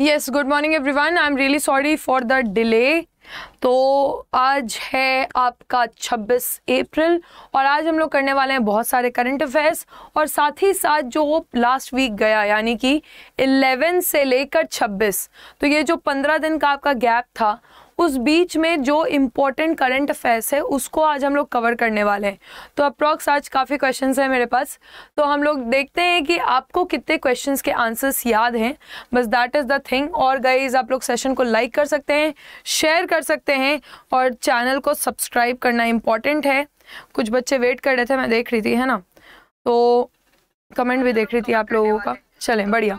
Yes good morning one I am really sorry for the delay तो आज है आपका 26 अप्रैल और आज हम लोग करने वाले हैं बहुत सारे करंट अफेयर्स और साथ ही साथ जो लास्ट वीक गया यानी कि 11 से लेकर 26 तो ये जो 15 दिन का आपका गैप था उस बीच में जो इम्पोर्टेंट करंट अफेयर्स है उसको आज हम लोग कवर करने वाले हैं तो अप्रॉक्स आज काफ़ी क्वेश्चन हैं मेरे पास तो हम लोग देखते हैं कि आपको कितने क्वेश्चन के आंसर्स याद हैं बस दैट इज़ द थिंग और गाइज आप लोग सेशन को लाइक कर सकते हैं शेयर कर सकते हैं और चैनल को सब्सक्राइब करना इम्पॉर्टेंट है कुछ बच्चे वेट कर रहे थे मैं देख रही थी है ना तो कमेंट भी देख रही थी आप लोगों का चलें बढ़िया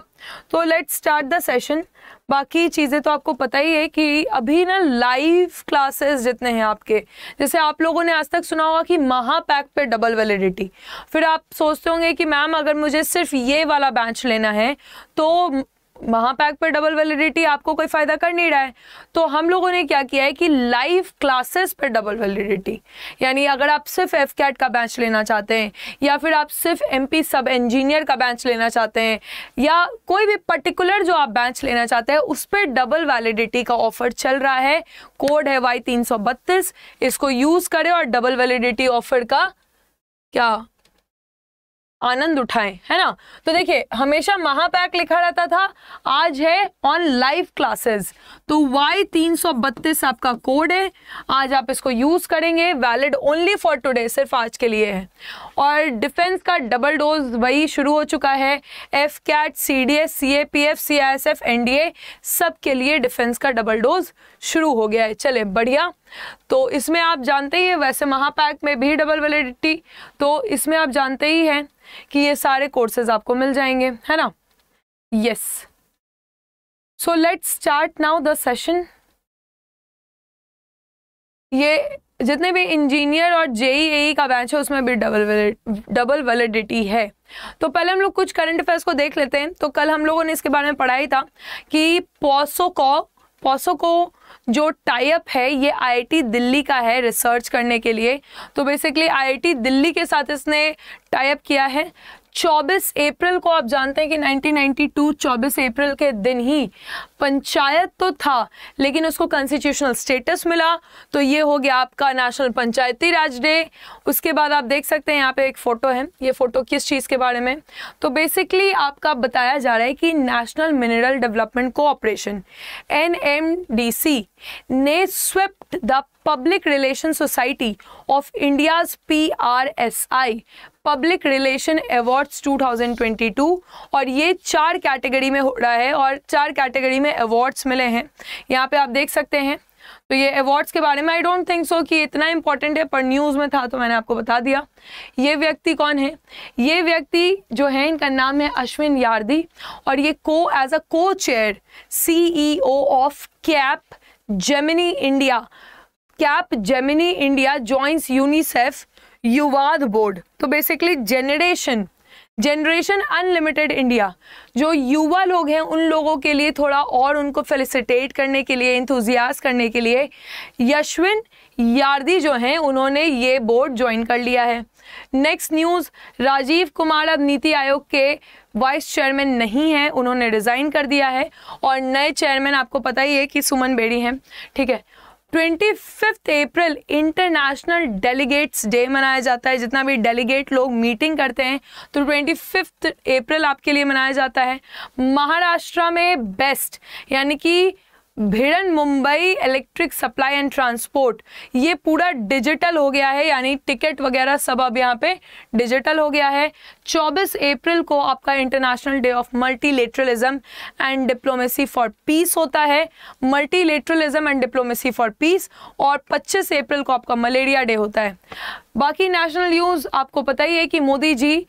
तो लेट्स स्टार्ट द सेशन बाकी चीज़ें तो आपको पता ही है कि अभी ना लाइव क्लासेस जितने हैं आपके जैसे आप लोगों ने आज तक सुना होगा कि महापैक पे डबल वैलिडिटी फिर आप सोचते होंगे कि मैम अगर मुझे सिर्फ ये वाला बैच लेना है तो महापैक पर डबल वैलिडिटी आपको कोई फायदा कर नहीं रहा है तो हम लोगों ने क्या किया है कि लाइव क्लासेस पर डबल वैलिडिटी यानी अगर आप सिर्फ एफ कैट का बैच लेना चाहते हैं या फिर आप सिर्फ एमपी सब इंजीनियर का बैच लेना चाहते हैं या कोई भी पर्टिकुलर जो आप बैच लेना चाहते हैं उस पर डबल वैलिडिटी का ऑफर चल रहा है कोड है वाई इसको यूज़ करें और डबल वैलिडिटी ऑफर का क्या आनंद उठाएं है ना तो देखिए हमेशा महापैक लिखा रहता था आज है ऑन लाइव क्लासेस तो वाई तीन सौ बत्तीस आपका कोड है आज आप इसको यूज करेंगे वैलिड ओनली फॉर टुडे सिर्फ आज के लिए है और डिफेंस का डबल डोज वही शुरू हो चुका है F CAT C D S C A P F C I S F N D A सब के लिए डिफेंस का डबल डोज शुरू हो गया है चले बढ़िया तो इसमें आप जानते ही हैं वैसे महापैक में भी डबल वैलिडिटी तो इसमें आप जानते ही हैं कि ये सारे कोर्सेज आपको मिल जाएंगे है ना yes so let's start now the session ये जितने भी इंजीनियर और जेईई e e का बैच है उसमें भी डबल डबल वैलिडिटी है तो पहले हम लोग कुछ करंट अफेयर्स को देख लेते हैं तो कल हम लोगों ने इसके बारे में पढ़ाई था कि पॉसो पोसोको जो टाइप है ये आईआईटी दिल्ली का है रिसर्च करने के लिए तो बेसिकली आईआईटी दिल्ली के साथ इसने टाइप किया है 24 अप्रैल को आप जानते हैं कि 1992 24 अप्रैल के दिन ही पंचायत तो था लेकिन उसको कॉन्स्टिट्यूशनल स्टेटस मिला तो ये हो गया आपका नेशनल पंचायती राज डे उसके बाद आप देख सकते हैं यहाँ पे एक फ़ोटो है ये फ़ोटो किस चीज़ के बारे में तो बेसिकली आपका बताया जा रहा है कि national mineral development cooperation N ने swept the public relation society of India's P R S I public relation awards 2022 और ये चार कैटेगरी में हो रहा है और चार कैटेगरी में अवार्ड्स मिले हैं यहाँ पे आप देख सकते हैं तो ये अवार्ड्स के बारे में आई डोंट थिंक सो कि इतना इंपॉर्टेंट है पर न्यूज़ में था तो मैंने आपको बता दिया ये व्यक्ति कौन है ये व्यक्ति जो है इनका नाम है अश्विन यारदी और ये को as a co chair C of Capgemini India Capgemini India joins UNICEF युवाद बोर्ड तो basically generation generation unlimited India जो युवा लोग हैं उन लोगों के लिए थोड़ा और उनको फेलिसिटेट करने के लिए इंथुजियास करने के लिए यशविन यार्दी जो हैं उन्होंने ये बोर्ड ज्वाइन कर लिया है नेक्स्ट न्यूज़ राजीव कुमार अब नीति आयोग के वाइस चेयरमैन नहीं हैं उन्होंने रिज़ाइन कर दिया है और नए चेयरमैन आपको पता ही है कि सुमन बेड़ी हैं ठीक है twenty fifth April international delegates day मनाया जाता है जितना भी डेलीगेट लोग मीटिंग करते हैं तो ट्वेंटी फिफ्थ अप्रैल आपके लिए मनाया जाता है महाराष्ट्र में बेस्ट यानी कि भिड़न Mumbai electric supply and transport ये पूरा डिजिटल हो गया है यानी टिकट वगैरह सब अब यहाँ पे डिजिटल हो गया है 24 अप्रैल को आपका international day of multilateralism and diplomacy for peace होता है multilateralism and diplomacy for peace और 25 अप्रैल को आपका मलेरिया डे होता है बाकी नेशनल न्यूज़ आपको पता ही है कि मोदी जी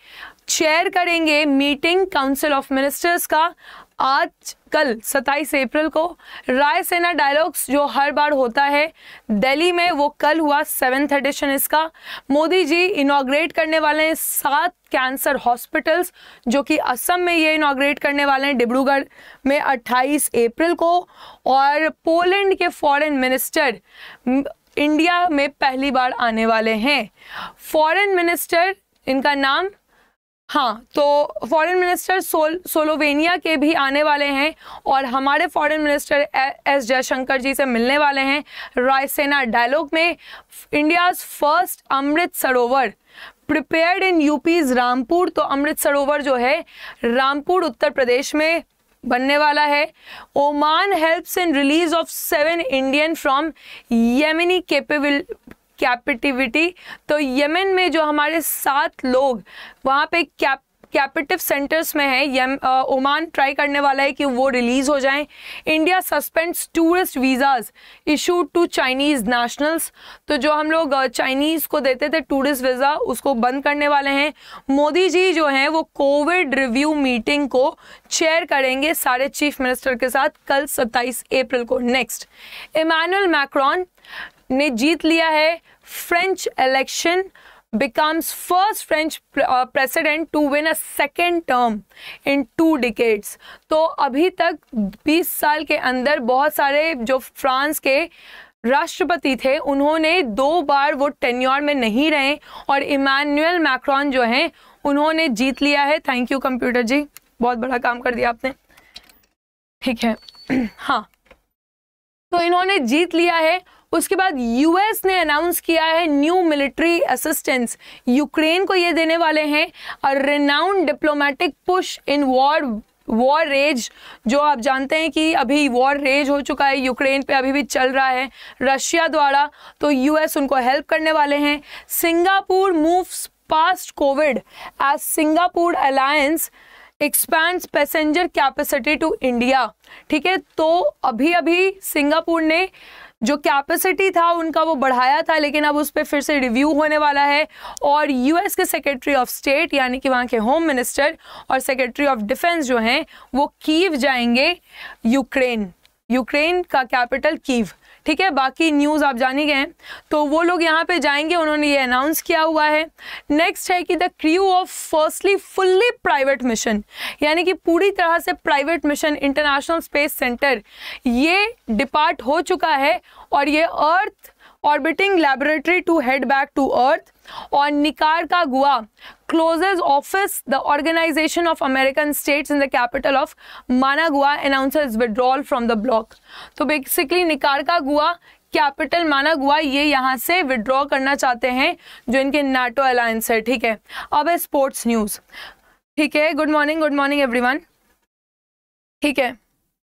चेयर करेंगे मीटिंग काउंसिल ऑफ मिनिस्टर्स का आज कल 27 अप्रैल को रायसेना डायलॉग्स जो हर बार होता है दिल्ली में वो कल हुआ सेवेंथ एडिशन इसका मोदी जी इनाग्रेट करने वाले हैं सात कैंसर हॉस्पिटल्स जो कि असम में ये इनाग्रेट करने वाले हैं डिब्रूगढ़ में 28 अप्रैल को और पोलैंड के फॉरेन मिनिस्टर इंडिया में पहली बार आने वाले हैं फॉरेन मिनिस्टर इनका नाम हाँ तो फॉरेन मिनिस्टर सोल सोलोवेनिया के भी आने वाले हैं और हमारे foreign minister S Jaishankar ji से मिलने वाले हैं रायसेना डायलॉग में India's first Amrit Sarovar prepared इन यूपीज रामपुर तो अमृत सरोवर जो है रामपुर उत्तर प्रदेश में बनने वाला है Oman helps in release of seven Indian from capable captivity तो यमन में जो हमारे सात लोग वहाँ पे कैप कैपिटिव सेंटर्स में है यम ओमान ट्राई करने वाला है कि वो रिलीज़ हो जाएं India suspends tourist visas issue to Chinese nationals तो जो हम लोग चाइनीज़ को देते थे टूरिस्ट वीज़ा उसको बंद करने वाले हैं मोदी जी जो हैं वो कोविड रिव्यू मीटिंग को चेयर करेंगे सारे चीफ मिनिस्टर के साथ कल सत्ताईस अप्रैल को नेक्स्ट इमानुअल मैक्रॉन ने जीत लिया है French election becomes first French president to win a second term in two decades तो अभी तक 20 साल के अंदर बहुत सारे जो फ्रांस के राष्ट्रपति थे उन्होंने दो बार वो टेन्योर में नहीं रहे और इमानुअल मैक्रॉन जो हैं उन्होंने जीत लिया है थैंक यू कंप्यूटर जी बहुत बड़ा काम कर दिया आपने ठीक है हाँ तो इन्होंने जीत लिया है उसके बाद यूएस ने अनाउंस किया है न्यू मिलिट्री असिस्टेंस यूक्रेन को ये देने वाले हैं और renewed diplomatic push in war war rage जो आप जानते हैं कि अभी वॉर रेज हो चुका है यूक्रेन पे अभी भी चल रहा है रशिया द्वारा तो यूएस उनको हेल्प करने वाले हैं Singapore moves past covid as Singapore alliance expand passenger capacity to India ठीक है तो अभी अभी सिंगापुर ने जो कैपेसिटी था उनका वो बढ़ाया था लेकिन अब उस पर फिर से रिव्यू होने वाला है और यूएस के सेक्रेटरी ऑफ स्टेट यानी कि वहाँ के होम मिनिस्टर और सेक्रेटरी ऑफ डिफेंस जो हैं वो कीव जाएंगे यूक्रेन यूक्रेन का कैपिटल कीव ठीक है बाकी न्यूज़ आप जान ही गए तो वो लोग यहाँ पे जाएंगे उन्होंने ये अनाउंस किया हुआ है नेक्स्ट है कि the crew of firstly fully private mission यानी कि पूरी तरह से private mission international space centre ये डिपार्ट हो चुका है और ये earth orbiting laboratory to head back to earth और निकार का गुआ closes office the organization of american states in the capital of managua announces withdrawal from the bloc तो basically Nicaragua capital माना Managua ये यहाँ से withdraw करना चाहते हैं जो इनके नाटो अलायंस है ठीक है अब है स्पोर्ट्स न्यूज़ ठीक है good morning good morning everyone ठीक है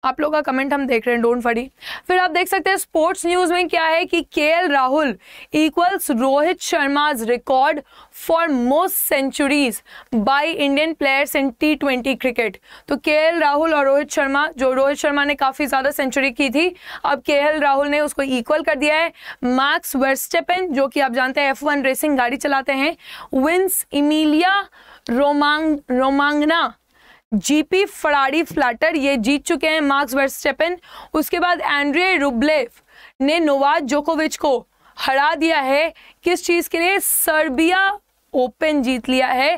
आप लोग का कमेंट हम देख रहे हैं डोंट फरी फिर आप देख सकते हैं स्पोर्ट्स न्यूज में क्या है कि K Rahul equals Rohit Sharma record for most centuries by Indian players in T twenty cricket तो के राहुल और रोहित शर्मा जो रोहित शर्मा ने काफ़ी ज़्यादा सेंचुरी की थी अब के राहुल ने उसको इक्वल कर दिया है मार्क्स वेस्टेपन जो कि आप जानते हैं एफ रेसिंग गाड़ी चलाते हैं विंस इमिलिया रोमांग रोमांगना जीपी फड़ाड़ी फ्लाटर ये जीत चुके हैं मार्क्स वर्स्टेपन उसके बाद एंड्रे रुबलेव ने नोवाक जोकोविच को हरा दिया है किस चीज़ के लिए सर्बिया ओपन जीत लिया है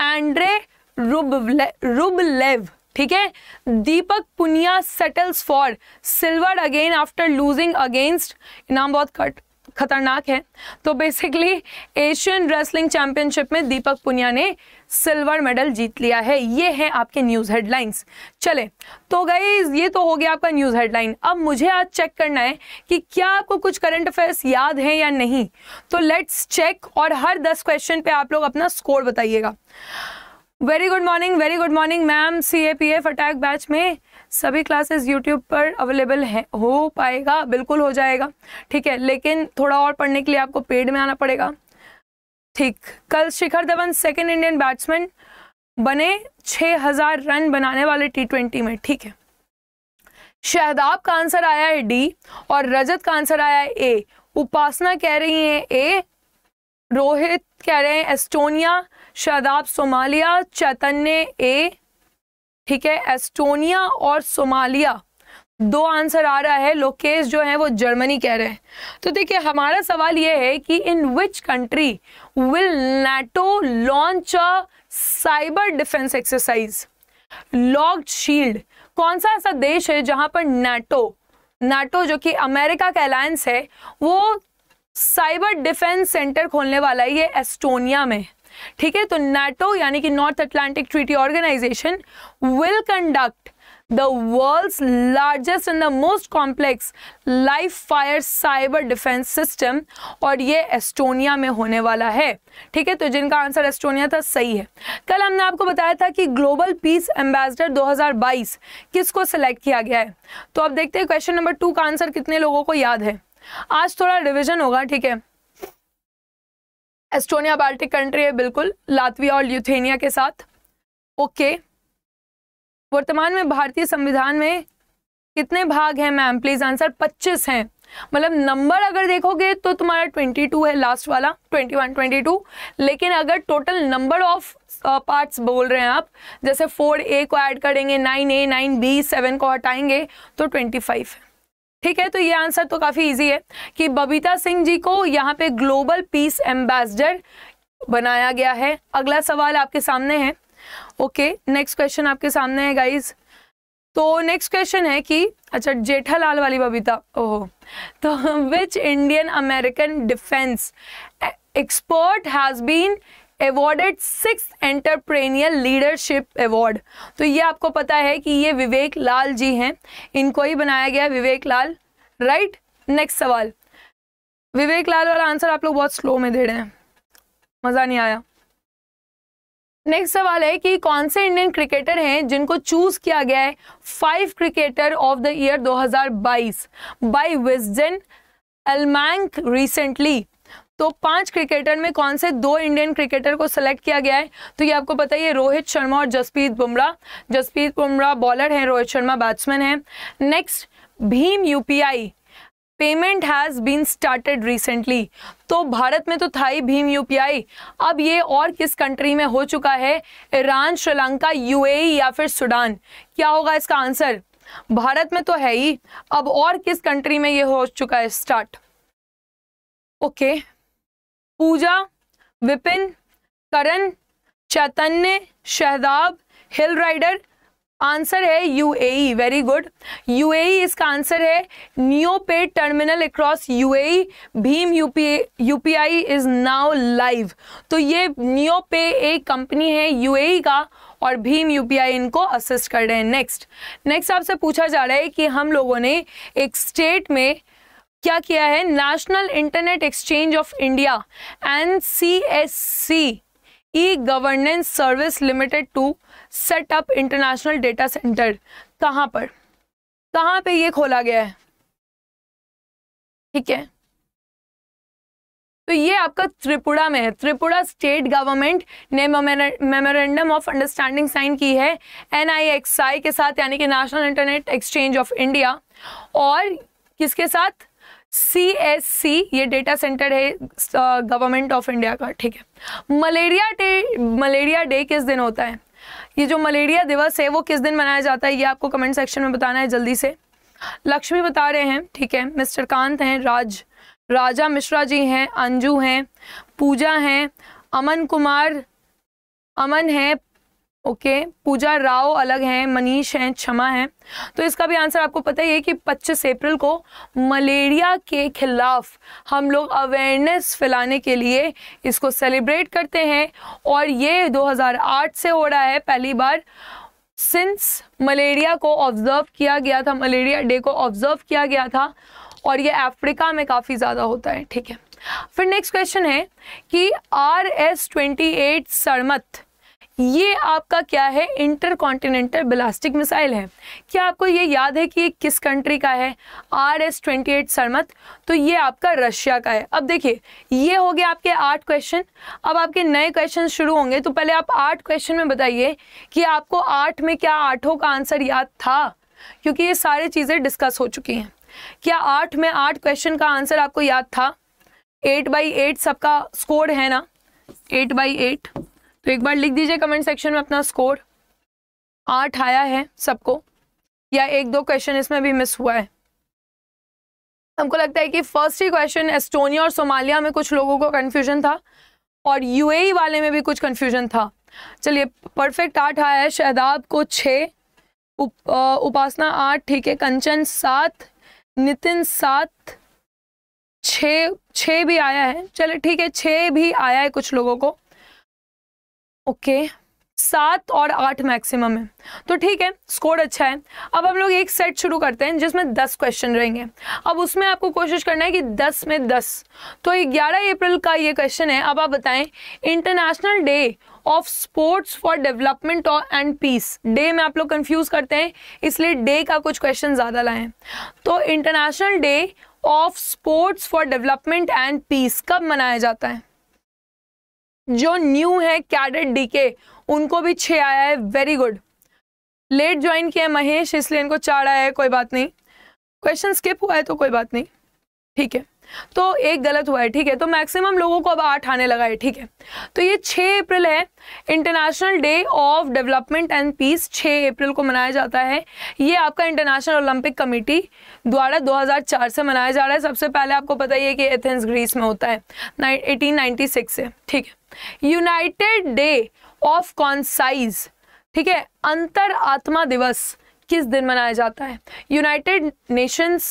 एंड्रे रुबलेव ठीक है Deepak Punia settles for silver again after losing against नाम बहुत कट खतरनाक है तो बेसिकली एशियन रेसलिंग चैंपियनशिप में दीपक पुनिया ने सिल्वर मेडल जीत लिया है ये है आपके न्यूज़ हेडलाइंस चले तो गई ये तो हो गया आपका न्यूज़ हेडलाइन अब मुझे आज चेक करना है कि क्या आपको कुछ करंट अफेयर्स याद हैं या नहीं तो लेट्स चेक और हर दस क्वेश्चन पे आप लोग अपना स्कोर बताइएगा very good morning very good morning ma'am C A P F attack batch में सभी क्लासेस यूट्यूब पर अवेलेबल है हो पाएगा बिल्कुल हो जाएगा ठीक है लेकिन थोड़ा और पढ़ने के लिए आपको पेड में आना पड़ेगा ठीक कल Shikhar Dhawan second Indian batsman बने 6000 रन बनाने वाले टी ट्वेंटी में ठीक है शहदाब का आंसर आया है डी और रजत का आंसर आया है ए उपासना कह रही है ए रोहित कह रहे हैं एस्टोनिया शहदाब सोमालिया चैतन्य ए ठीक है एस्टोनिया और सोमालिया दो आंसर आ रहा है लोकेश जो है वो जर्मनी कह रहे हैं तो देखिए हमारा सवाल ये है कि in which country will NATO launch a cyber defence exercise log shield कौन सा ऐसा देश है जहां पर नेटो नाटो जो कि अमेरिका का अलायंस है वो साइबर डिफेंस सेंटर खोलने वाला है ये एस्टोनिया में ठीक है तो नाटो यानी कि North Atlantic Treaty Organisation will conduct the world's largest and the most complex life fire cyber defence system और ये एस्टोनिया में होने वाला है ठीक है तो जिनका आंसर एस्टोनिया था सही है कल हमने आपको बताया था कि ग्लोबल पीस एम्बेसडर 2022 किसको सेलेक्ट किया गया है तो अब देखते हैं क्वेश्चन नंबर टू का आंसर कितने लोगों को याद है आज थोड़ा रिविजन होगा ठीक है एस्टोनिया बाल्टिक कंट्री है बिल्कुल लातविया और ल्यूथेनिया के साथ ओके okay. वर्तमान में भारतीय संविधान में कितने भाग हैं मैम प्लीज आंसर 25 हैं मतलब नंबर अगर देखोगे तो तुम्हारा 22 है लास्ट वाला 21 22 लेकिन अगर टोटल नंबर ऑफ पार्ट्स बोल रहे हैं आप जैसे ए को ऐड करेंगे ए नाइन बी 7 को हटाएंगे तो 25 है ठीक है तो ये आंसर तो काफ़ी इजी है कि बबीता सिंह जी को यहाँ पे ग्लोबल पीस एम्बेसडर बनाया गया है अगला सवाल आपके सामने है ओके नेक्स्ट क्वेश्चन आपके सामने है गाइज तो नेक्स्ट क्वेश्चन है कि अच्छा जेठालाल वाली बबीता ओहो तो which Indian American defence expert has been awarded six entrepreneurial leadership award तो ये आपको पता है कि ये विवेक लाल जी हैं इनको ही बनाया गया विवेक लाल राइट नेक्स्ट सवाल विवेक लाल वाला आंसर आप लोग बहुत स्लो में दे रहे हैं मज़ा नहीं आया नेक्स्ट सवाल है कि कौन से इंडियन क्रिकेटर हैं जिनको चूज किया गया है five cricketer of the year 2022 by Wisden almanack recently तो पांच क्रिकेटर में कौन से दो इंडियन क्रिकेटर को सेलेक्ट किया गया है तो ये आपको पता है रोहित शर्मा और जसप्रीत बुमराह जसप्रीत बुमराह बॉलर हैं रोहित शर्मा बैट्समैन हैं next Bhim UPI payment has been started recently तो भारत में तो था ही भीम यूपीआई अब ये और किस कंट्री में हो चुका है ईरान श्रीलंका यूएई e या फिर सूडान क्या होगा इसका आंसर भारत में तो है ही अब और किस कंट्री में ये हो चुका है start okay Pooja Vipin Karan Chaitanya Shadab hill rider answer है यूएई वेरी गुड यूएई इसका आंसर है NeoPay terminal across UAE Bhim UP UPI is now live तो ये न्योपे एक कंपनी है यूएई e का और भीम यूपीआई इनको असिस्ट कर रहे हैं नेक्स्ट नेक्स्ट आपसे पूछा जा रहा है कि हम लोगों ने एक स्टेट में क्या किया है National Internet Exchange of India N C S C E governance service limited to set up international data centre कहां पर कहां पे ये खोला गया है ठीक है तो ये आपका त्रिपुरा में है त्रिपुरा स्टेट गवर्नमेंट ने मेमोरेंडम ऑफ अंडरस्टैंडिंग साइन की है एन के साथ यानी कि National Internet Exchange of India और किसके साथ सी एस सी ये डेटा सेंटर है गवर्नमेंट ऑफ इंडिया का ठीक है मलेरिया डे मलेरिया डे किस दिन होता है ये जो मलेरिया दिवस है वो किस दिन मनाया जाता है ये आपको कमेंट सेक्शन में बताना है जल्दी से लक्ष्मी बता रहे हैं ठीक है मिस्टर कांत हैं राज राजा मिश्रा जी हैं अंजू हैं पूजा हैं अमन कुमार अमन है ओके पूजा राव अलग हैं मनीष हैं क्षमा हैं तो इसका भी आंसर आपको पता ही है कि 25 अप्रैल को मलेरिया के खिलाफ हम लोग अवेयरनेस फैलाने के लिए इसको सेलिब्रेट करते हैं और ये 2008 से हो रहा है पहली बार सिंस मलेरिया को ऑब्जर्व किया गया था मलेरिया डे को ऑब्जर्व किया गया था और ये अफ्रीका में काफ़ी ज़्यादा होता है ठीक है फिर नेक्स्ट क्वेश्चन है कि R S twenty eight Sarmat ये आपका क्या है इंटर कॉन्टिनेंटल बिलास्टिक मिसाइल है क्या आपको ये याद है कि ये किस कंट्री का है R S twenty eight Sarmat तो ये आपका रशिया का है अब देखिए ये हो गया आपके आठ क्वेश्चन अब आपके नए क्वेश्चन शुरू होंगे तो पहले आप आठ क्वेश्चन में बताइए कि आपको आठ में क्या आठों का आंसर याद था क्योंकि ये सारी चीज़ें डिस्कस हो चुकी हैं क्या आठ में आठ क्वेश्चन का आंसर आपको याद था एट बाई एट सबका स्कोर है ना एट बाई एट तो एक बार लिख दीजिए कमेंट सेक्शन में अपना स्कोर आठ आया है सबको या एक दो क्वेश्चन इसमें भी मिस हुआ है हमको लगता है कि फर्स्ट ही क्वेश्चन एस्टोनिया और सोमालिया में कुछ लोगों को कन्फ्यूजन था और यूएई e वाले में भी कुछ कन्फ्यूजन था चलिए परफेक्ट आठ आया है शहदाब को छः उप, उपासना आठ ठीक है कंचन सात नितिन सात छः छः भी आया है चलिए ठीक है छः भी आया है कुछ लोगों को ओके सात और आठ मैक्सिमम है तो ठीक है स्कोर अच्छा है अब हम लोग एक सेट शुरू करते हैं जिसमें दस क्वेश्चन रहेंगे अब उसमें आपको कोशिश करना है कि दस में दस तो ग्यारह अप्रैल का ये क्वेश्चन है अब आप बताएं International day of Sports for Development and Peace day में आप लोग कंफ्यूज करते हैं इसलिए डे का कुछ क्वेश्चन ज़्यादा लाएँ तो International day of Sports for Development and Peace कब मनाया जाता है जो न्यू है कैडेट डी के उनको भी छः आया है वेरी गुड लेट ज्वाइन किया है महेश इसलिए इनको चार आया है कोई बात नहीं क्वेश्चन स्किप हुआ है तो कोई बात नहीं ठीक है तो एक गलत हुआ है ठीक है तो मैक्सिमम लोगों को अब आठ आने लगा है ठीक है तो ये छह अप्रैल है International day of Development and Peace 6 अप्रैल को मनाया जाता है ये आपका इंटरनेशनल ओलंपिक कमेटी द्वारा 2004 से मनाया जा रहा है सबसे पहले आपको पता ही है कि एथेंस ग्रीस में होता है एटीन से ठीक है यूनाइटेड डे ऑफ कॉन्साइज ठीक है अंतर आत्मा दिवस किस दिन मनाया जाता है United Nations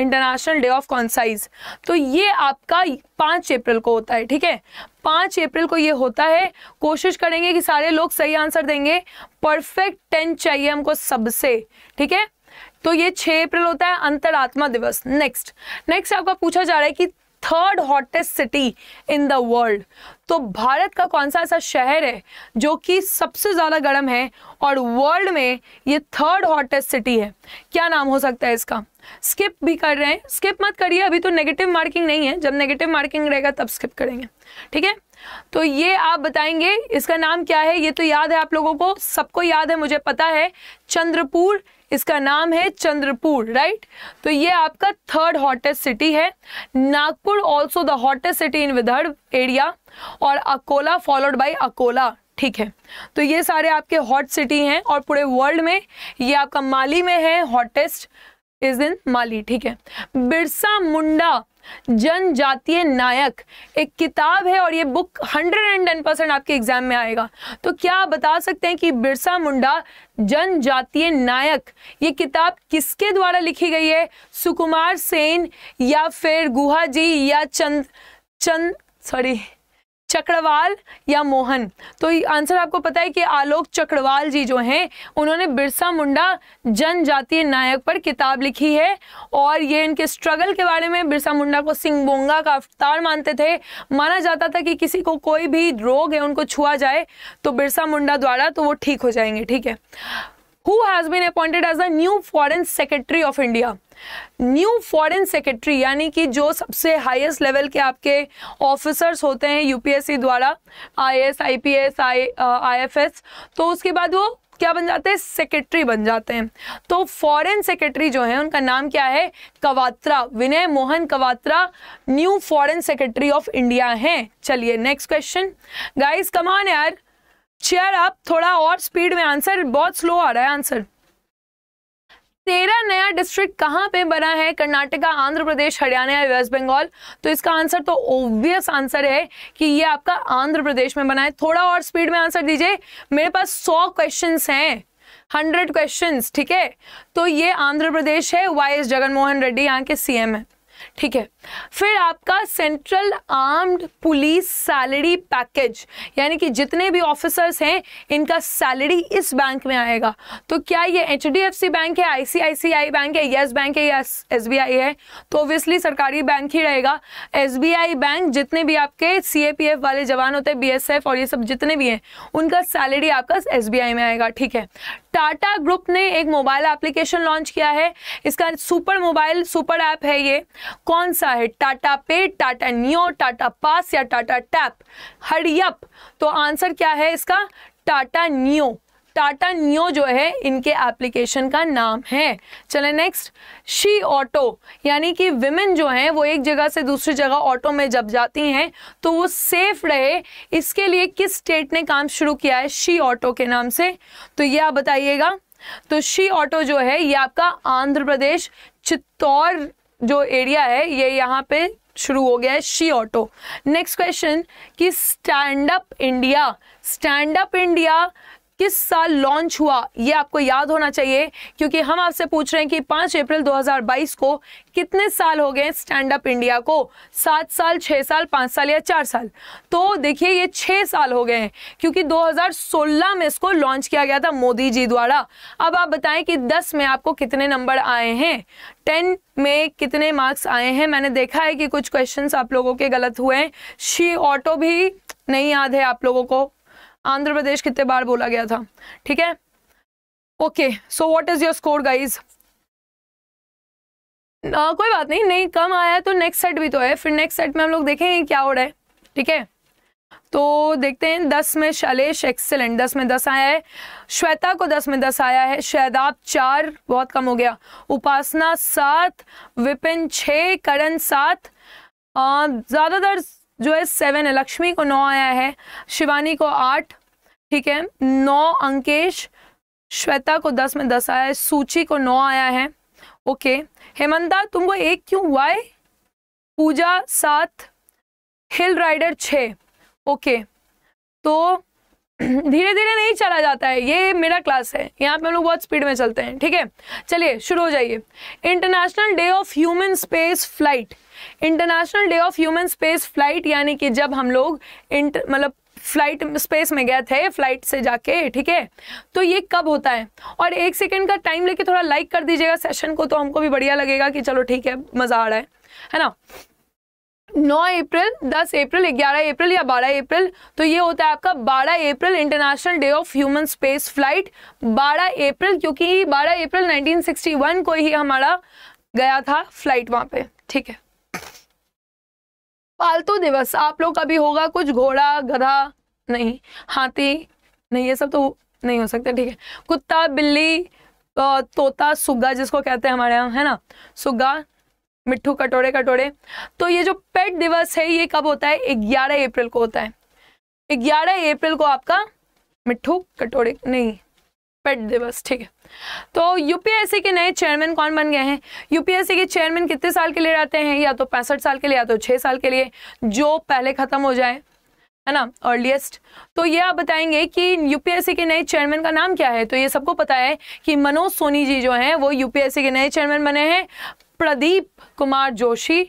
International day of conscience तो ये आपका पाँच अप्रैल को होता है ठीक है पाँच अप्रैल को ये होता है कोशिश करेंगे कि सारे लोग सही आंसर देंगे परफेक्ट टेन चाहिए हमको सबसे ठीक है तो ये 6 अप्रैल होता है अंतरात्मा दिवस नेक्स्ट नेक्स्ट आपका पूछा जा रहा है कि third hottest city in the world तो भारत का कौन सा ऐसा शहर है जो कि सबसे ज़्यादा गर्म है और वर्ल्ड में ये थर्ड हॉटेस्ट सिटी है क्या नाम हो सकता है इसका स्किप भी कर रहे हैं स्किप मत करिए अभी तो नेगेटिव मार्किंग नहीं है जब नेगेटिव मार्किंग रहेगा तब स्किप करेंगे ठीक है तो ये आप बताएंगे इसका नाम क्या है ये तो याद है आप लोगों को सबको याद है मुझे पता है चंद्रपुर इसका नाम है चंद्रपुर राइट तो ये आपका थर्ड हॉटेस्ट सिटी है Nagpur also the hottest city in Vidarbha area और अकोला फॉलोड बाई अकोला ठीक है तो ये सारे आपके हॉट सिटी हैं और पूरे वर्ल्ड में ये आपका माली में है हॉटेस्ट इज इन माली ठीक है बिरसा मुंडा जनजातीय नायक एक किताब है और ये book hundred and ten percent आपके एग्जाम में आएगा तो क्या आप बता सकते हैं कि बिरसा मुंडा जनजातीय नायक ये किताब किसके द्वारा लिखी गई है सुकुमार सेन या फिर गुहा जी या चंद चंद सॉरी चक्रवाल या मोहन तो आंसर आपको पता है कि आलोक चक्रवाल जी जो हैं उन्होंने बिरसा मुंडा जनजातीय नायक पर किताब लिखी है और ये इनके स्ट्रगल के बारे में बिरसा मुंडा को बोंगा का अवतार मानते थे माना जाता था कि किसी को कोई भी रोग है उनको छुआ जाए तो बिरसा मुंडा द्वारा तो वो ठीक हो जाएंगे ठीक है who has been appointed as the new foreign secretary of india new foreign secretary यानी कि जो सबसे highest लेवल के आपके ऑफिसर्स होते हैं यूपीएससी द्वारा I S I P S I S तो उसके बाद वो क्या बन जाते हैं सेक्रेटरी बन जाते हैं तो फॉरेन सेक्रेटरी जो है उनका नाम क्या है Kwatra Vinay Mohan Kwatra new foreign secretary of India हैं चलिए नेक्स्ट क्वेश्चन गाइस कमान यार चेयर अप थोड़ा और स्पीड में आंसर बहुत स्लो आ रहा है आंसर तेरह नया डिस्ट्रिक्ट कहाँ पे बना है कर्नाटका आंध्र प्रदेश हरियाणा या वेस्ट बंगाल तो इसका आंसर तो ओब्वियस आंसर है कि ये आपका आंध्र प्रदेश में बना है थोड़ा और स्पीड में आंसर दीजिए मेरे पास सौ क्वेश्चन हैं हंड्रेड क्वेश्चन ठीक है तो ये आंध्र प्रदेश है वाई एस जगनमोहन रेड्डी यहाँ के सीएम है ठीक है फिर आपका central armed police salary package यानी कि जितने भी ऑफिसर्स हैं इनका सैलरी इस बैंक में आएगा तो क्या ये एच बैंक है आई बैंक है येस बैंक है या एस है तो ऑब्वियसली सरकारी बैंक ही रहेगा एस बैंक जितने भी आपके सी वाले जवान होते हैं बी और ये सब जितने भी हैं उनका सैलरी आपका एस में आएगा ठीक है टाटा ग्रुप ने एक मोबाइल एप्लीकेशन लॉन्च किया है इसका सुपर मोबाइल सुपर ऐप है ये कौन सा है टाटा पे टाटा न्यो टाटा पास या टाटा टैप हरियप तो आंसर क्या है इसका टाटा न्यू टाटा न्यो जो है इनके एप्लीकेशन का नाम है चले नेक्स्ट शी ऑटो यानी कि विमेन जो हैं वो एक जगह से दूसरी जगह ऑटो में जब जाती हैं तो वो सेफ रहे इसके लिए किस स्टेट ने काम शुरू किया है शी ऑटो के नाम से तो ये आप बताइएगा तो शी ऑटो जो है ये आपका आंध्र प्रदेश चित्तौर जो एरिया है ये यहाँ पे शुरू हो गया है शी ऑटो नेक्स्ट क्वेश्चन कि Stand Up India Stand Up India किस साल लॉन्च हुआ ये आपको याद होना चाहिए क्योंकि हम आपसे पूछ रहे हैं कि 5 अप्रैल 2022 को कितने साल हो गए स्टैंड अप इंडिया को सात साल छः साल पाँच साल या चार साल तो देखिए ये छः साल हो गए हैं क्योंकि 2016 में इसको लॉन्च किया गया था मोदी जी द्वारा अब आप बताएं कि 10 में आपको कितने नंबर आए हैं टेन में कितने मार्क्स आए हैं मैंने देखा है कि कुछ क्वेश्चन आप लोगों के गलत हुए हैं शी ऑटो भी नहीं याद है आप लोगों को आंध्र प्रदेश कितने बार बोला गया था ठीक है okay so what is your score guys कोई बात नहीं नहीं कम आया तो नेक्स्ट सेट भी तो है फिर नेक्स्ट सेट में हम लोग देखेंगे क्या हो रहा है ठीक है तो देखते हैं दस में शलेश एक्सेलेंट दस में दस आया है श्वेता को दस में दस आया है शहदाब चार बहुत कम हो गया उपासना सात विपिन छ करण सात ज़्यादातर जो है सेवन है लक्ष्मी को नौ आया है शिवानी को आठ ठीक है नौ अंकेश श्वेता को दस में दस आया है सूची को नौ आया है ओके हेमंता तुमको एक क्यों वाई पूजा सात हिल राइडर छ ओके तो धीरे धीरे नहीं चला जाता है ये मेरा क्लास है यहाँ पे हम लोग बहुत स्पीड में चलते हैं ठीक है चलिए शुरू हो जाइए International day of Human Space Flight International day of Human Space Flight यानी कि जब हम लोग मतलब फ्लाइट स्पेस में गए थे फ्लाइट से जाके ठीक है तो ये कब होता है और एक सेकेंड का टाइम लेके थोड़ा लाइक कर दीजिएगा सेशन को तो हमको भी बढ़िया लगेगा कि चलो ठीक है मज़ा आ रहा है है ना 9 अप्रैल 10 अप्रैल 11 अप्रैल या 12 अप्रैल तो ये होता है आपका 12 अप्रैल International day of Human Space Flight 12 अप्रैल क्योंकि 12 अप्रैल 1961 को ही हमारा गया था फ्लाइट वहां पे ठीक है पालतू दिवस आप लोग का भी होगा कुछ घोड़ा गधा नहीं हाथी नहीं ये सब तो नहीं हो सकता ठीक है कुत्ता बिल्ली तोता सुग्गा जिसको कहते हैं हमारे यहाँ है ना सुग्गा मिट्ठू कटोरे कटोरे तो ये जो पेट दिवस है ये कब होता है ग्यारह अप्रैल को होता है ग्यारह अप्रैल को आपका मिट्ठू कटोरे नहीं पेट दिवस ठीक है तो यूपीएससी के नए चेयरमैन कौन बन गए हैं यूपीएससी के चेयरमैन कितने साल के लिए रहते हैं या तो पैंसठ साल के लिए या तो छः साल के लिए जो पहले ख़त्म हो जाए है ना अर्लीस्ट तो ये आप बताएंगे कि यूपीएससी के नए चेयरमैन का नाम क्या है तो ये सबको पता है कि मनोज सोनी जी जो हैं वो यूपीएससी के नए चेयरमैन बने हैं प्रदीप कुमार जोशी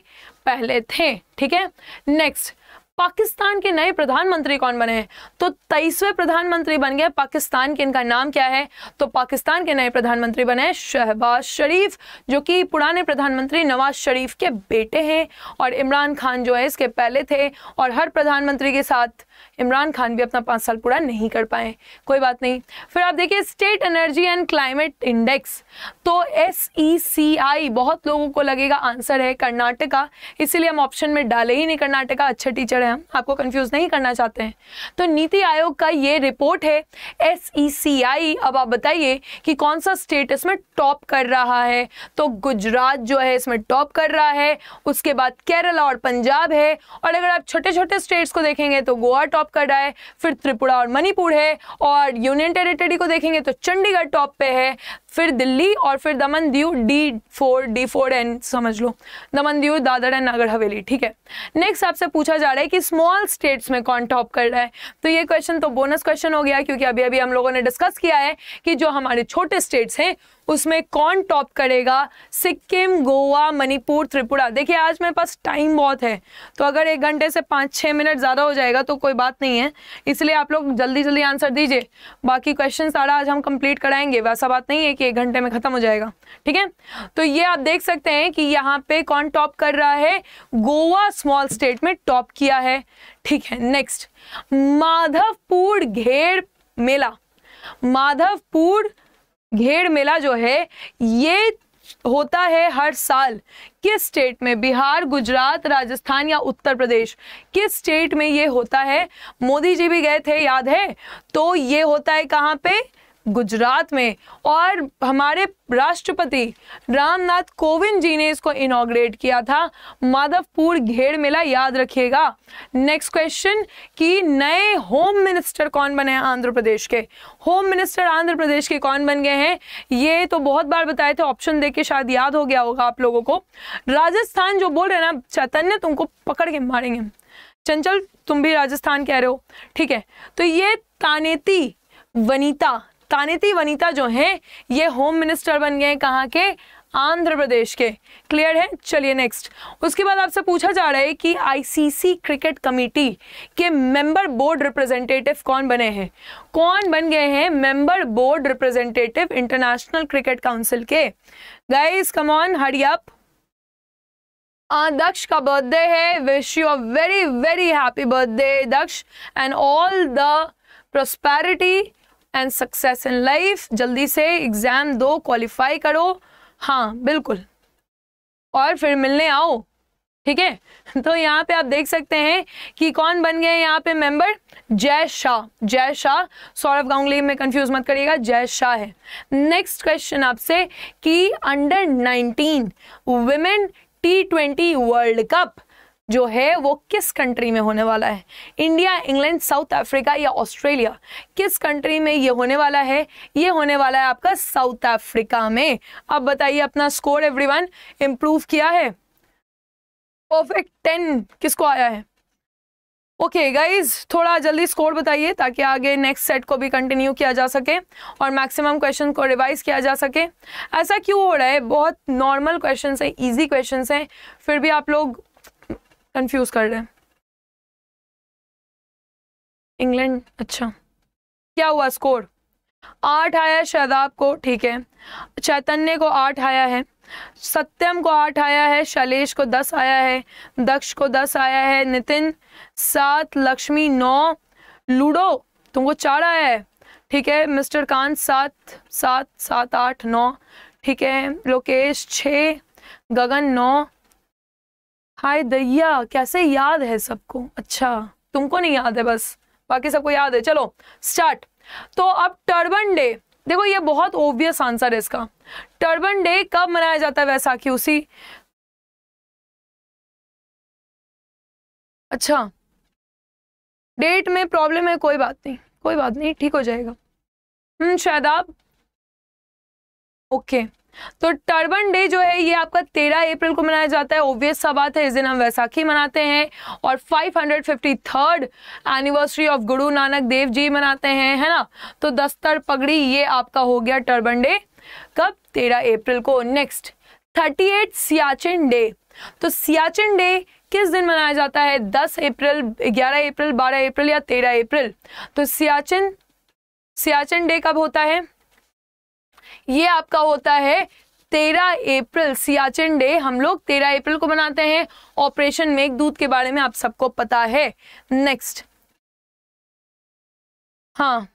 पहले थे ठीक है नेक्स्ट पाकिस्तान के नए प्रधानमंत्री कौन बने हैं तो तेईसवें प्रधानमंत्री बन गए पाकिस्तान के इनका नाम क्या है तो पाकिस्तान के नए प्रधानमंत्री बने शहबाज शरीफ जो कि पुराने प्रधानमंत्री नवाज शरीफ के बेटे हैं और इमरान खान जो है इसके पहले थे और हर प्रधानमंत्री के साथ इमरान खान भी अपना पाँच साल पूरा नहीं कर पाए कोई बात नहीं फिर आप देखिए state energy and climate index तो एस ई सी आई बहुत लोगों को लगेगा आंसर है कर्नाटका इसीलिए हम ऑप्शन में डाले ही नहीं कर्नाटका अच्छे टीचर हैं हम आपको कन्फ्यूज़ नहीं करना चाहते हैं तो नीति आयोग का ये रिपोर्ट है एस ई सी आई अब आप बताइए कि कौन सा स्टेट इसमें टॉप कर रहा है तो गुजरात जो है इसमें टॉप कर रहा है उसके बाद केरला और पंजाब है और अगर आप छोटे छोटे स्टेट्स को देखेंगे तो गोवा टॉप टॉप कर रहा है फिर त्रिपुरा और मणिपुर है और यूनियन टेरिटरी को देखेंगे तो चंडीगढ़ टॉप पे है फिर दिल्ली और फिर Daman Diu D four D four and समझ लो दमन दीव दादर एंड नगर हवेली ठीक है नेक्स्ट आपसे पूछा जा रहा है कि स्मॉल स्टेट्स में कौन टॉप कर रहा है तो ये क्वेश्चन तो बोनस क्वेश्चन हो गया क्योंकि अभी अभी हम लोगों ने डिस्कस किया है कि जो हमारे छोटे स्टेट्स हैं उसमें कौन टॉप करेगा सिक्किम गोवा मणिपुर त्रिपुरा देखिए आज मेरे पास टाइम बहुत है तो अगर एक घंटे से पाँच छः मिनट ज़्यादा हो जाएगा तो कोई बात नहीं है इसलिए आप लोग जल्दी जल्दी आंसर दीजिए बाकी क्वेश्चन सारा आज हम कंप्लीट कराएंगे वैसा बात नहीं है कि कि एक घंटे में ख़त्म हो जाएगा ठीक है तो ये आप देख सकते हैं कि यहाँ पे कौन टॉप कर रहा है गोवा स्मॉल स्टेट में टॉप किया है ठीक है नेक्स्ट माधवपुर घेर मेला माधवपुर घेर मेला जो है ये होता है हर साल किस स्टेट में बिहार गुजरात राजस्थान या उत्तर प्रदेश किस स्टेट में ये होता है मोदी जी भी गए थे याद है तो ये होता है कहाँ पे गुजरात में और हमारे राष्ट्रपति रामनाथ कोविंद जी ने इसको इनोग्रेट किया था माधवपुर घेड़ मेला याद रखिएगा नेक्स्ट क्वेश्चन कि नए होम मिनिस्टर कौन बने हैं आंध्र प्रदेश के होम मिनिस्टर आंध्र प्रदेश के कौन बन गए हैं ये तो बहुत बार बताए थे ऑप्शन देके शायद याद हो गया होगा आप लोगों को राजस्थान जो बोल रहे हैं ना चैतन्य तुमको पकड़ के मारेंगे चंचल तुम भी राजस्थान कह रहे हो ठीक है तो ये तानेती वनीता कानिती वनीता जो हैं ये होम मिनिस्टर बन गए कहाँ के आंध्र प्रदेश के क्लियर है चलिए नेक्स्ट उसके बाद आपसे पूछा जा रहा है कि आईसीसी क्रिकेट कमेटी के मेंबर बोर्ड रिप्रेजेंटेटिव कौन बने हैं कौन बन गए हैं member board representative International Cricket Council के guys come on hurry up Daksh का बर्थडे है wish you a very very happy birthday Daksh and all the prosperity and success in life जल्दी से एग्ज़ाम दो क्वालिफाई करो हाँ बिल्कुल और फिर मिलने आओ ठीक है तो यहाँ पे आप देख सकते हैं कि कौन बन गए यहाँ पे मेंबर जय शाह जय शाह सौरभ गांगुली में कंफ्यूज मत करिएगा जय शाह है नेक्स्ट क्वेश्चन आपसे कि under 19 women T twenty World Cup जो है वो किस कंट्री में होने वाला है इंडिया इंग्लैंड साउथ अफ्रीका या ऑस्ट्रेलिया किस कंट्री में ये होने वाला है ये होने वाला है आपका साउथ अफ्रीका में अब बताइए अपना स्कोर एवरीवन इम्प्रूव किया है परफेक्ट टेन किसको आया है ओके okay, गाइज थोड़ा जल्दी स्कोर बताइए ताकि आगे नेक्स्ट सेट को भी कंटिन्यू किया जा सके और मैक्सिमम क्वेश्चन को रिवाइज किया जा सके ऐसा क्यों हो रहा है बहुत नॉर्मल क्वेश्चन है इजी क्वेश्चन हैं फिर भी आप लोग कंफ्यूज कर रहे हैं इंग्लैंड अच्छा क्या हुआ स्कोर आठ आया शदाब को ठीक है चैतन्य को आठ आया है सत्यम को आठ आया है शैलेश को दस आया है दक्ष को दस आया है नितिन सात लक्ष्मी नौ लूडो तुमको चार आया है ठीक है मिस्टर कान सात सात सात आठ नौ ठीक है लोकेश छः गगन नौ हाय दैया कैसे याद है सबको अच्छा तुमको नहीं याद है बस बाकी सबको याद है चलो स्टार्ट तो अब टर्बन डे देखो ये बहुत ओबियस आंसर है इसका टर्बन डे कब मनाया जाता है वैसाखी उसी अच्छा डेट में प्रॉब्लम है कोई बात नहीं कोई बात नहीं ठीक हो जाएगा हम्म शायद आप ओके तो टर्बन डे जो है ये आपका तेरह अप्रैल को मनाया जाता है ओबियस सा बात है इस दिन हम वैसाखी मनाते हैं और 553rd एनिवर्सरी ऑफ गुरु नानक देव जी मनाते हैं है ना तो दस्तर पगड़ी ये आपका हो गया टर्बन डे कब तेरह अप्रैल को next thirty eight Siachen day तो सियाचिन डे किस दिन मनाया जाता है दस अप्रैल ग्यारह अप्रैल बारह अप्रैल या तेरह अप्रैल तो सियाचिन सियाचिन डे कब होता है ये आपका होता है तेरह अप्रैल सियाचिन डे हम लोग तेरह अप्रैल को मनाते हैं ऑपरेशन दूध के बारे में आप सबको पता है नेक्स्ट हाँ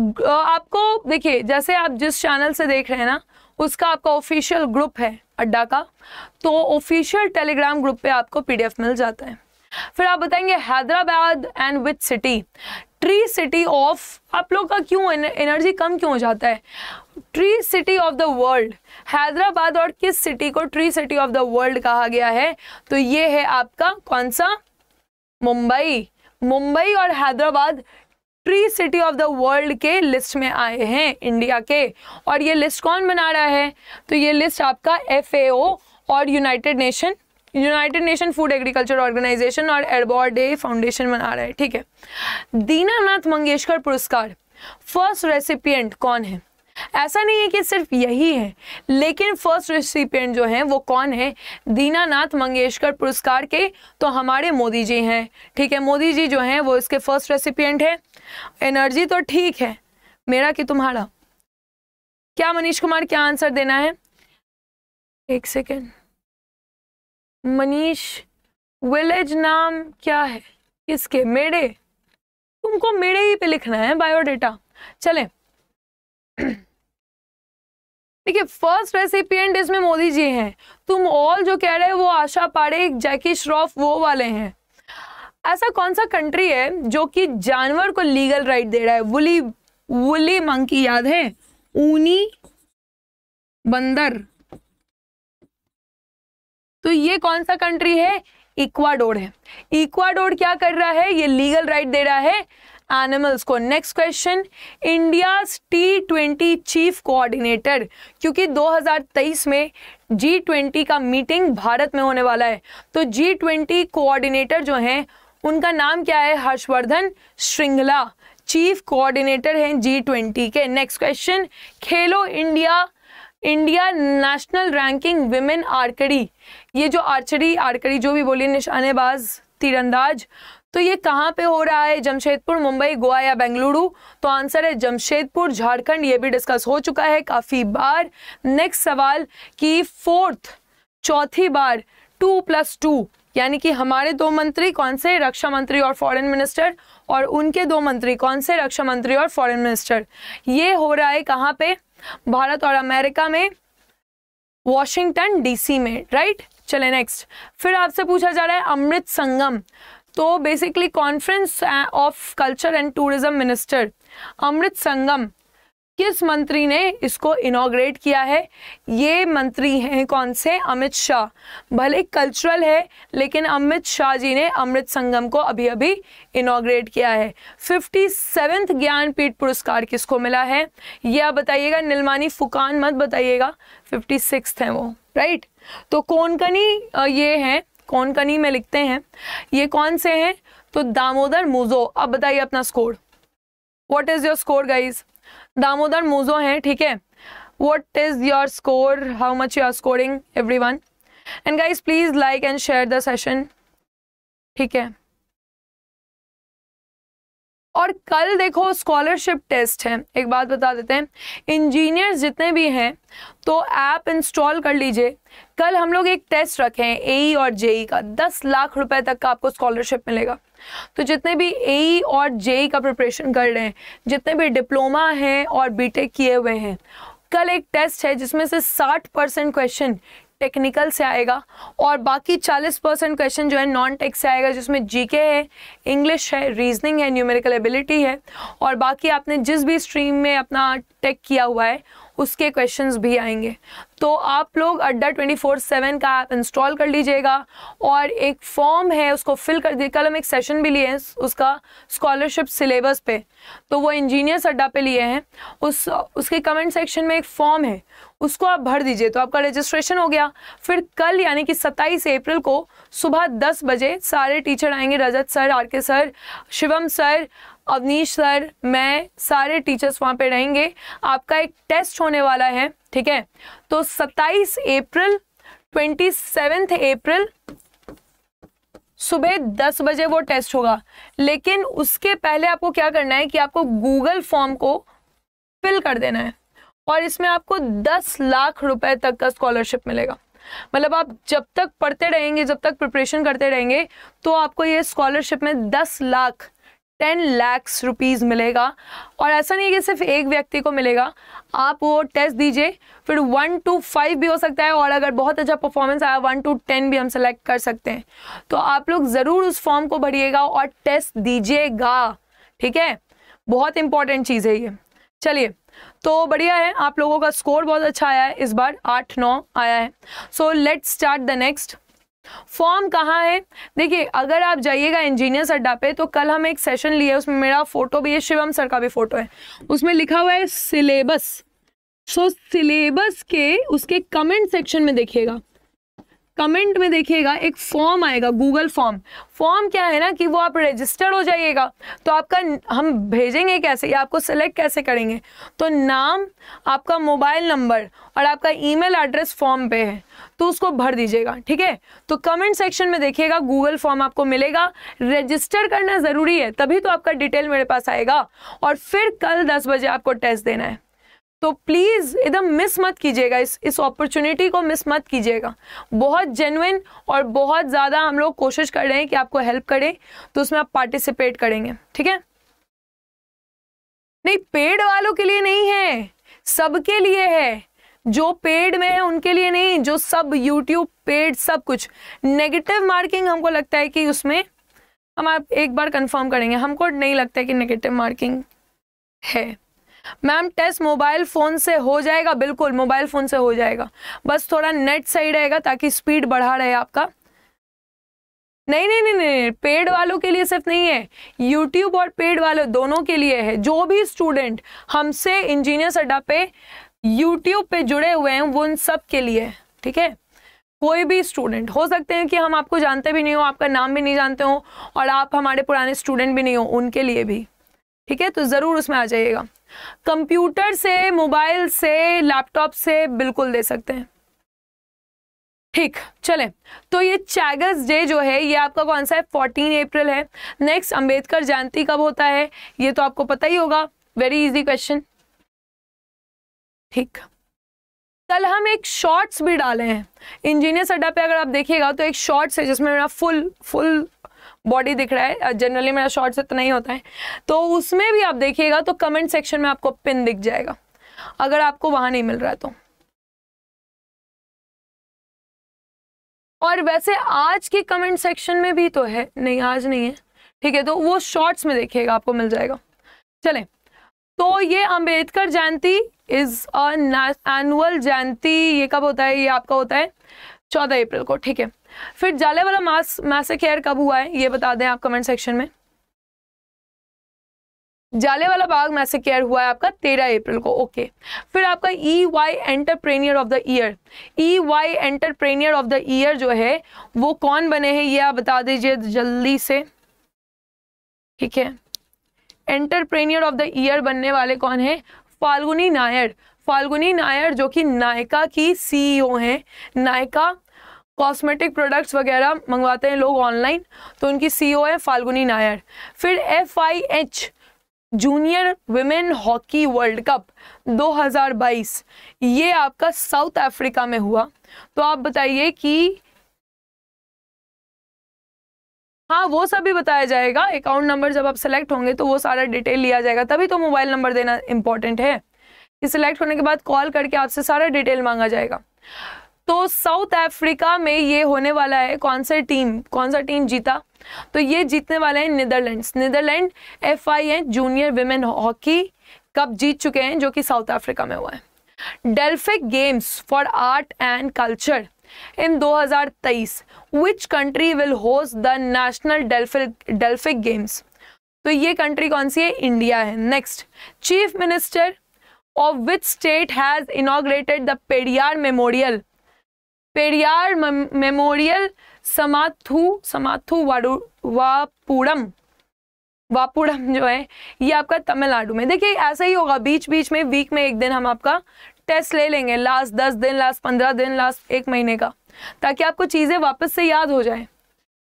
आपको देखिए जैसे आप जिस चैनल से देख रहे हैं ना उसका आपका ऑफिशियल ग्रुप है अड्डा का तो ऑफिशियल टेलीग्राम ग्रुप पे आपको पीडीएफ मिल जाता है फिर आप बताएंगे Hyderabad and which city tree city of आप लोग का क्यों एनर्जी कम क्यों हो जाता है tree city of the world Hyderabad और किस सिटी को tree city of the world कहा गया है तो ये है आपका कौन सा मुंबई मुंबई और Hyderabad tree city of the world के लिस्ट में आए हैं इंडिया के और ये लिस्ट कौन बना रहा है तो ये लिस्ट आपका एफ और United Nation United Nation Food Agriculture Organisation और एडबॉर डे फाउंडेशन मना रहा है ठीक है दीनानाथ मंगेशकर पुरस्कार फर्स्ट रेसिपियंट कौन है ऐसा नहीं है कि सिर्फ यही है लेकिन फर्स्ट रेसिपियंट जो है वो कौन है दीनानाथ मंगेशकर पुरस्कार के तो हमारे मोदी जी हैं ठीक है मोदी जी जो हैं वो इसके फर्स्ट रेसिपियंट हैं एनर्जी तो ठीक है मेरा कि तुम्हारा क्या मनीष कुमार क्या आंसर देना है एक सेकेंड मनीष विलेज नाम क्या है किसके मेड़े तुमको मेड़े ही पे लिखना है बायोडेटा चले देखिए फर्स्ट रेसिपिएंट इसमें मोदी जी हैं तुम ऑल जो कह रहे हो वो आशा पाड़े जैकी श्रॉफ वो वाले हैं ऐसा कौन सा कंट्री है जो कि जानवर को लीगल राइट दे रहा है वुली वुली मंकी याद है ऊनी बंदर तो ये कौन सा कंट्री है इक्वाडोर है इक्वाडोर क्या कर रहा है ये लीगल राइट right दे रहा है एनिमल्स को next question India T twenty chief coordinator क्योंकि 2023 में जी ट्वेंटी का मीटिंग भारत में होने वाला है तो जी ट्वेंटी कोऑर्डिनेटर जो हैं उनका नाम क्या है हर्षवर्धन श्रृंगला चीफ कोऑर्डिनेटर हैं जी ट्वेंटी के next question Khelo India India national ranking women आर्कड़ी ये जो आर्चरी आर्कड़ी जो भी बोली निशानेबाज तीरंदाज तो ये कहाँ पे हो रहा है जमशेदपुर मुंबई गोवा या बेंगलुरु तो आंसर है जमशेदपुर झारखंड ये भी डिस्कस हो चुका है काफ़ी बार नेक्स्ट सवाल कि फोर्थ चौथी बार टू प्लस टू यानी कि हमारे दो मंत्री कौन से रक्षा मंत्री और फॉरेन मिनिस्टर और उनके दो मंत्री कौन से रक्षा मंत्री और फॉरेन मिनिस्टर ये हो रहा है कहाँ पे भारत और अमेरिका में वॉशिंगटन डीसी में राइट चले नेक्स्ट फिर आपसे पूछा जा रहा है अमृत संगम तो basically conference of culture and tourism minister Amrit Sangam किस मंत्री ने इसको इनाग्रेट किया है ये मंत्री हैं कौन से अमित शाह भले कल्चरल है लेकिन अमित शाह जी ने अमृत संगम को अभी अभी इनाग्रेट किया है फिफ्टी सेवेंथ ज्ञानपीठ पुरस्कार किसको मिला है ये आप बताइएगा नीलमानी फुकान मत बताइएगा फिफ्टी सिक्स हैं वो राइट तो कोनकनी ये हैं कोनकनी में लिखते हैं ये कौन से हैं तो दामोदर मुजो अब बताइए अपना score what is your score guys Damodar Mojo हैं ठीक है what is your score how much you are scoring every one and guys please like and share the session ठीक है और कल देखो स्कॉलरशिप टेस्ट है एक बात बता देते हैं इंजीनियर्स जितने भी हैं तो ऐप इंस्टॉल कर लीजिए कल हम लोग एक टेस्ट रखे हैं ए e और जेई e का दस लाख रुपए तक का आपको स्कॉलरशिप मिलेगा तो जितने भी ए e और जेई का प्रिपरेशन कर रहे हैं जितने भी डिप्लोमा हैं और बीटेक किए हुए हैं कल एक टेस्ट है जिसमें से 60 परसेंट क्वेश्चन टेक्निकल से आएगा और बाकी 40 परसेंट क्वेश्चन जो है नॉन टेक से आएगा जिसमें जीके है इंग्लिश है रीजनिंग है न्यूमेरिकल एबिलिटी है और बाकी आपने जिस भी स्ट्रीम में अपना टेक किया हुआ है उसके क्वेश्चंस भी आएंगे तो आप लोग अड्डा ट्वेंटी फोर सेवन का ऐप इंस्टॉल कर लीजिएगा और एक फॉर्म है उसको फिल कर दिए कल हम एक सेशन भी लिए हैं उसका स्कॉलरशिप सिलेबस पे तो वो इंजीनियर्स अड्डा पे लिए हैं उस उसके कमेंट सेक्शन में एक फॉर्म है उसको आप भर दीजिए तो आपका रजिस्ट्रेशन हो गया फिर कल यानी कि 27 अप्रैल को सुबह 10 बजे सारे टीचर आएंगे Rajat sir R K sir Shivam sir Avneesh sir मैं सारे टीचर्स वहाँ पे रहेंगे आपका एक टेस्ट होने वाला है ठीक है तो 27 अप्रैल ट्वेंटी अप्रैल सुबह दस बजे वो टेस्ट होगा लेकिन उसके पहले आपको क्या करना है कि आपको गूगल फॉर्म को फिल कर देना है और इसमें आपको दस लाख रुपए तक का स्कॉलरशिप मिलेगा मतलब आप जब तक पढ़ते रहेंगे जब तक प्रिपरेशन करते रहेंगे तो आपको ये स्कॉलरशिप में दस लाख टेन लैक्स रुपीज़ मिलेगा और ऐसा नहीं है कि सिर्फ एक व्यक्ति को मिलेगा आप वो टेस्ट दीजिए फिर वन टू फाइव भी हो सकता है और अगर बहुत अच्छा परफॉर्मेंस आया वन टू टेन भी हम सेलेक्ट कर सकते हैं तो आप लोग ज़रूर उस फॉर्म को भरिएगा और टेस्ट दीजिएगा ठीक है बहुत इंपॉर्टेंट चीज़ है ये चलिए तो बढ़िया है आप लोगों का स्कोर बहुत अच्छा आया है इस बार आठ नौ आया है so let start the next form कहाँ है देखिए अगर आप जाइएगा इंजीनियर्स अड्डा पे तो कल हम एक सेशन लिया है उसमें मेरा फोटो भी है शिवम सर का भी फोटो है उसमें लिखा हुआ है सिलेबस सो so, सिलेबस के उसके कमेंट सेक्शन में देखिएगा कमेंट में देखिएगा एक फॉर्म आएगा गूगल फॉर्म फॉर्म क्या है ना कि वो आप रजिस्टर्ड हो जाइएगा तो आपका हम भेजेंगे कैसे या आपको सेलेक्ट कैसे करेंगे तो नाम आपका मोबाइल नंबर और आपका ईमेल एड्रेस फॉर्म पे है तो उसको भर दीजिएगा ठीक है तो कमेंट सेक्शन में देखिएगा गूगल फॉर्म आपको मिलेगा रजिस्टर करना ज़रूरी है तभी तो आपका डिटेल मेरे पास आएगा और फिर कल दस बजे आपको टेस्ट देना है तो प्लीज़ एकदम मिस मत कीजिएगा इस इस अपॉर्चुनिटी को मिस मत कीजिएगा बहुत जेनुइन और बहुत ज़्यादा हम लोग कोशिश कर रहे हैं कि आपको हेल्प करें तो उसमें आप पार्टिसिपेट करेंगे ठीक है नहीं पेड वालों के लिए नहीं है सबके लिए है जो पेड में है उनके लिए नहीं जो सब यूट्यूब पेड सब कुछ नेगेटिव मार्किंग हमको लगता है कि उसमें हम आप एक बार कंफर्म करेंगे हमको नहीं लगता है कि नेगेटिव मार्किंग है मैम टेस्ट मोबाइल फ़ोन से हो जाएगा बिल्कुल मोबाइल फ़ोन से हो जाएगा बस थोड़ा नेट सही रहेगा ताकि स्पीड बढ़ा रहे आपका नहीं नहीं नहीं नहीं पेड वालों के लिए सिर्फ नहीं है यूट्यूब और पेड वालों दोनों के लिए है जो भी स्टूडेंट हमसे इंजीनियर अड्डा पे यूट्यूब पे जुड़े हुए हैं वो उन सब के लिए ठीक है कोई भी स्टूडेंट हो सकते हैं कि हम आपको जानते भी नहीं हो आपका नाम भी नहीं जानते हो और आप हमारे पुराने स्टूडेंट भी नहीं हो उनके लिए भी ठीक है तो ज़रूर उसमें आ जाइएगा कंप्यूटर से मोबाइल से लैपटॉप से बिल्कुल दे सकते हैं ठीक चले तो ये चैगस डे जो है ये आपका कौन सा है फोर्टीन अप्रैल है नेक्स्ट अंबेडकर जयंती कब होता है ये तो आपको पता ही होगा वेरी इजी क्वेश्चन ठीक कल हम एक शॉर्ट्स भी डाले हैं इंजीनियर अड्डा पे अगर आप देखिएगा तो एक शॉर्ट्स है जिसमें मेरा फुल फुल बॉडी दिख रहा है जनरली मेरा शॉर्ट्स इतना ही होता है तो उसमें भी आप देखिएगा तो कमेंट सेक्शन में आपको पिन दिख जाएगा अगर आपको वहां नहीं मिल रहा है तो और वैसे आज के कमेंट सेक्शन में भी तो है नहीं आज नहीं है ठीक है तो वो शॉर्ट्स में देखिएगा आपको मिल जाएगा चले तो ये अम्बेडकर जयंती इज एनुअल जयंती ये कब होता है ये आपका होता है चौदह अप्रैल को ठीक है फिर जाले वाला मास मैसेकेयर कब हुआ है ये बता दें आप कमेंट सेक्शन में जाले वाला बाग मैसेकेयर हुआ है आपका तेरह अप्रैल को ओके फिर आपका E Y entrepreneur of the year E Y entrepreneur of the year जो है वो कौन बने हैं ये आप बता दीजिए जल्दी से ठीक है एंटरप्रेनियर ऑफ द ईयर बनने वाले कौन है फाल्गुनी नायर फाल्गुनी नायर जो कि नायका की सीईओ e हैं नायका कॉस्मेटिक प्रोडक्ट्स वगैरह मंगवाते हैं लोग ऑनलाइन तो उनकी सी e है फाल्गुनी नायर फिर H junior women hockey world cup 2022 ये आपका साउथ अफ्रीका में हुआ तो आप बताइए कि हाँ वो सब भी बताया जाएगा अकाउंट नंबर जब आप सेलेक्ट होंगे तो वो सारा डिटेल लिया जाएगा तभी तो मोबाइल नंबर देना इंपॉर्टेंट है कि सिलेक्ट होने के बाद कॉल करके आपसे सारा डिटेल मांगा जाएगा तो साउथ अफ्रीका में ये होने वाला है कौन सा टीम कौन सा टीम जीता तो ये जीतने वाला है Netherlands Netherlands F I A junior women hockey cup जीत चुके हैं जो कि साउथ अफ्रीका में हुआ है Delphic games for art and culture in 2023 which country will host the national Delphic Delphic games तो ये कंट्री कौन सी है इंडिया है next chief minister of which state has inaugurated the Periyar memorial Periyar memorial Samathu Samathuvapuram Vapuram जो है ये आपका तमिलनाडु में देखिए ऐसा ही होगा बीच बीच में वीक में एक दिन हम आपका टेस्ट ले लेंगे लास्ट दस दिन लास्ट पंद्रह दिन लास्ट एक महीने का ताकि आपको चीज़ें वापस से याद हो जाए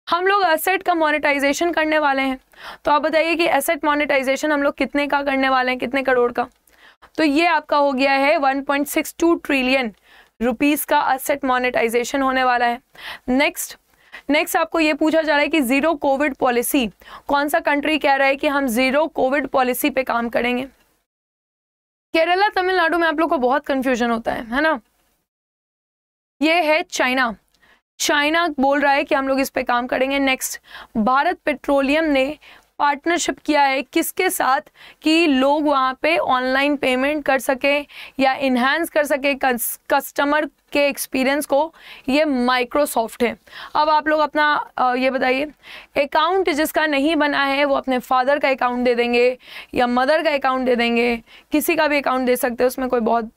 हम लोग एसेट का मोनेटाइजेशन करने वाले हैं तो आप बताइए कि एसेट मोनेटाइजेशन हम लोग कितने का करने वाले हैं कितने करोड़ का तो ये आपका हो गया है 1.62 ट्रिलियन रुपीज़ का असेट मोनेटाइजेशन होने वाला है नेक्स्ट नेक्स्ट आपको ये पूछा जा रहा है कि ज़ीरो कोविड पॉलिसी कौन सा कंट्री कह रहा है कि हम ज़ीरो कोविड पॉलिसी पे काम करेंगे केरला तमिलनाडु में आप लोग को बहुत कंफ्यूजन होता है है ना ये है चाइना चाइना बोल रहा है कि हम लोग इस पे काम करेंगे नेक्स्ट भारत पेट्रोलियम ने पार्टनरशिप किया है किसके साथ कि लोग वहाँ पे ऑनलाइन पेमेंट कर सकें या इन्हेंस कर सकें कस्टमर के एक्सपीरियंस को ये माइक्रोसॉफ्ट है अब आप लोग अपना ये बताइए अकाउंट जिसका नहीं बना है वो अपने फादर का अकाउंट दे देंगे या मदर का अकाउंट दे देंगे किसी का भी अकाउंट दे सकते हैं उसमें कोई बहुत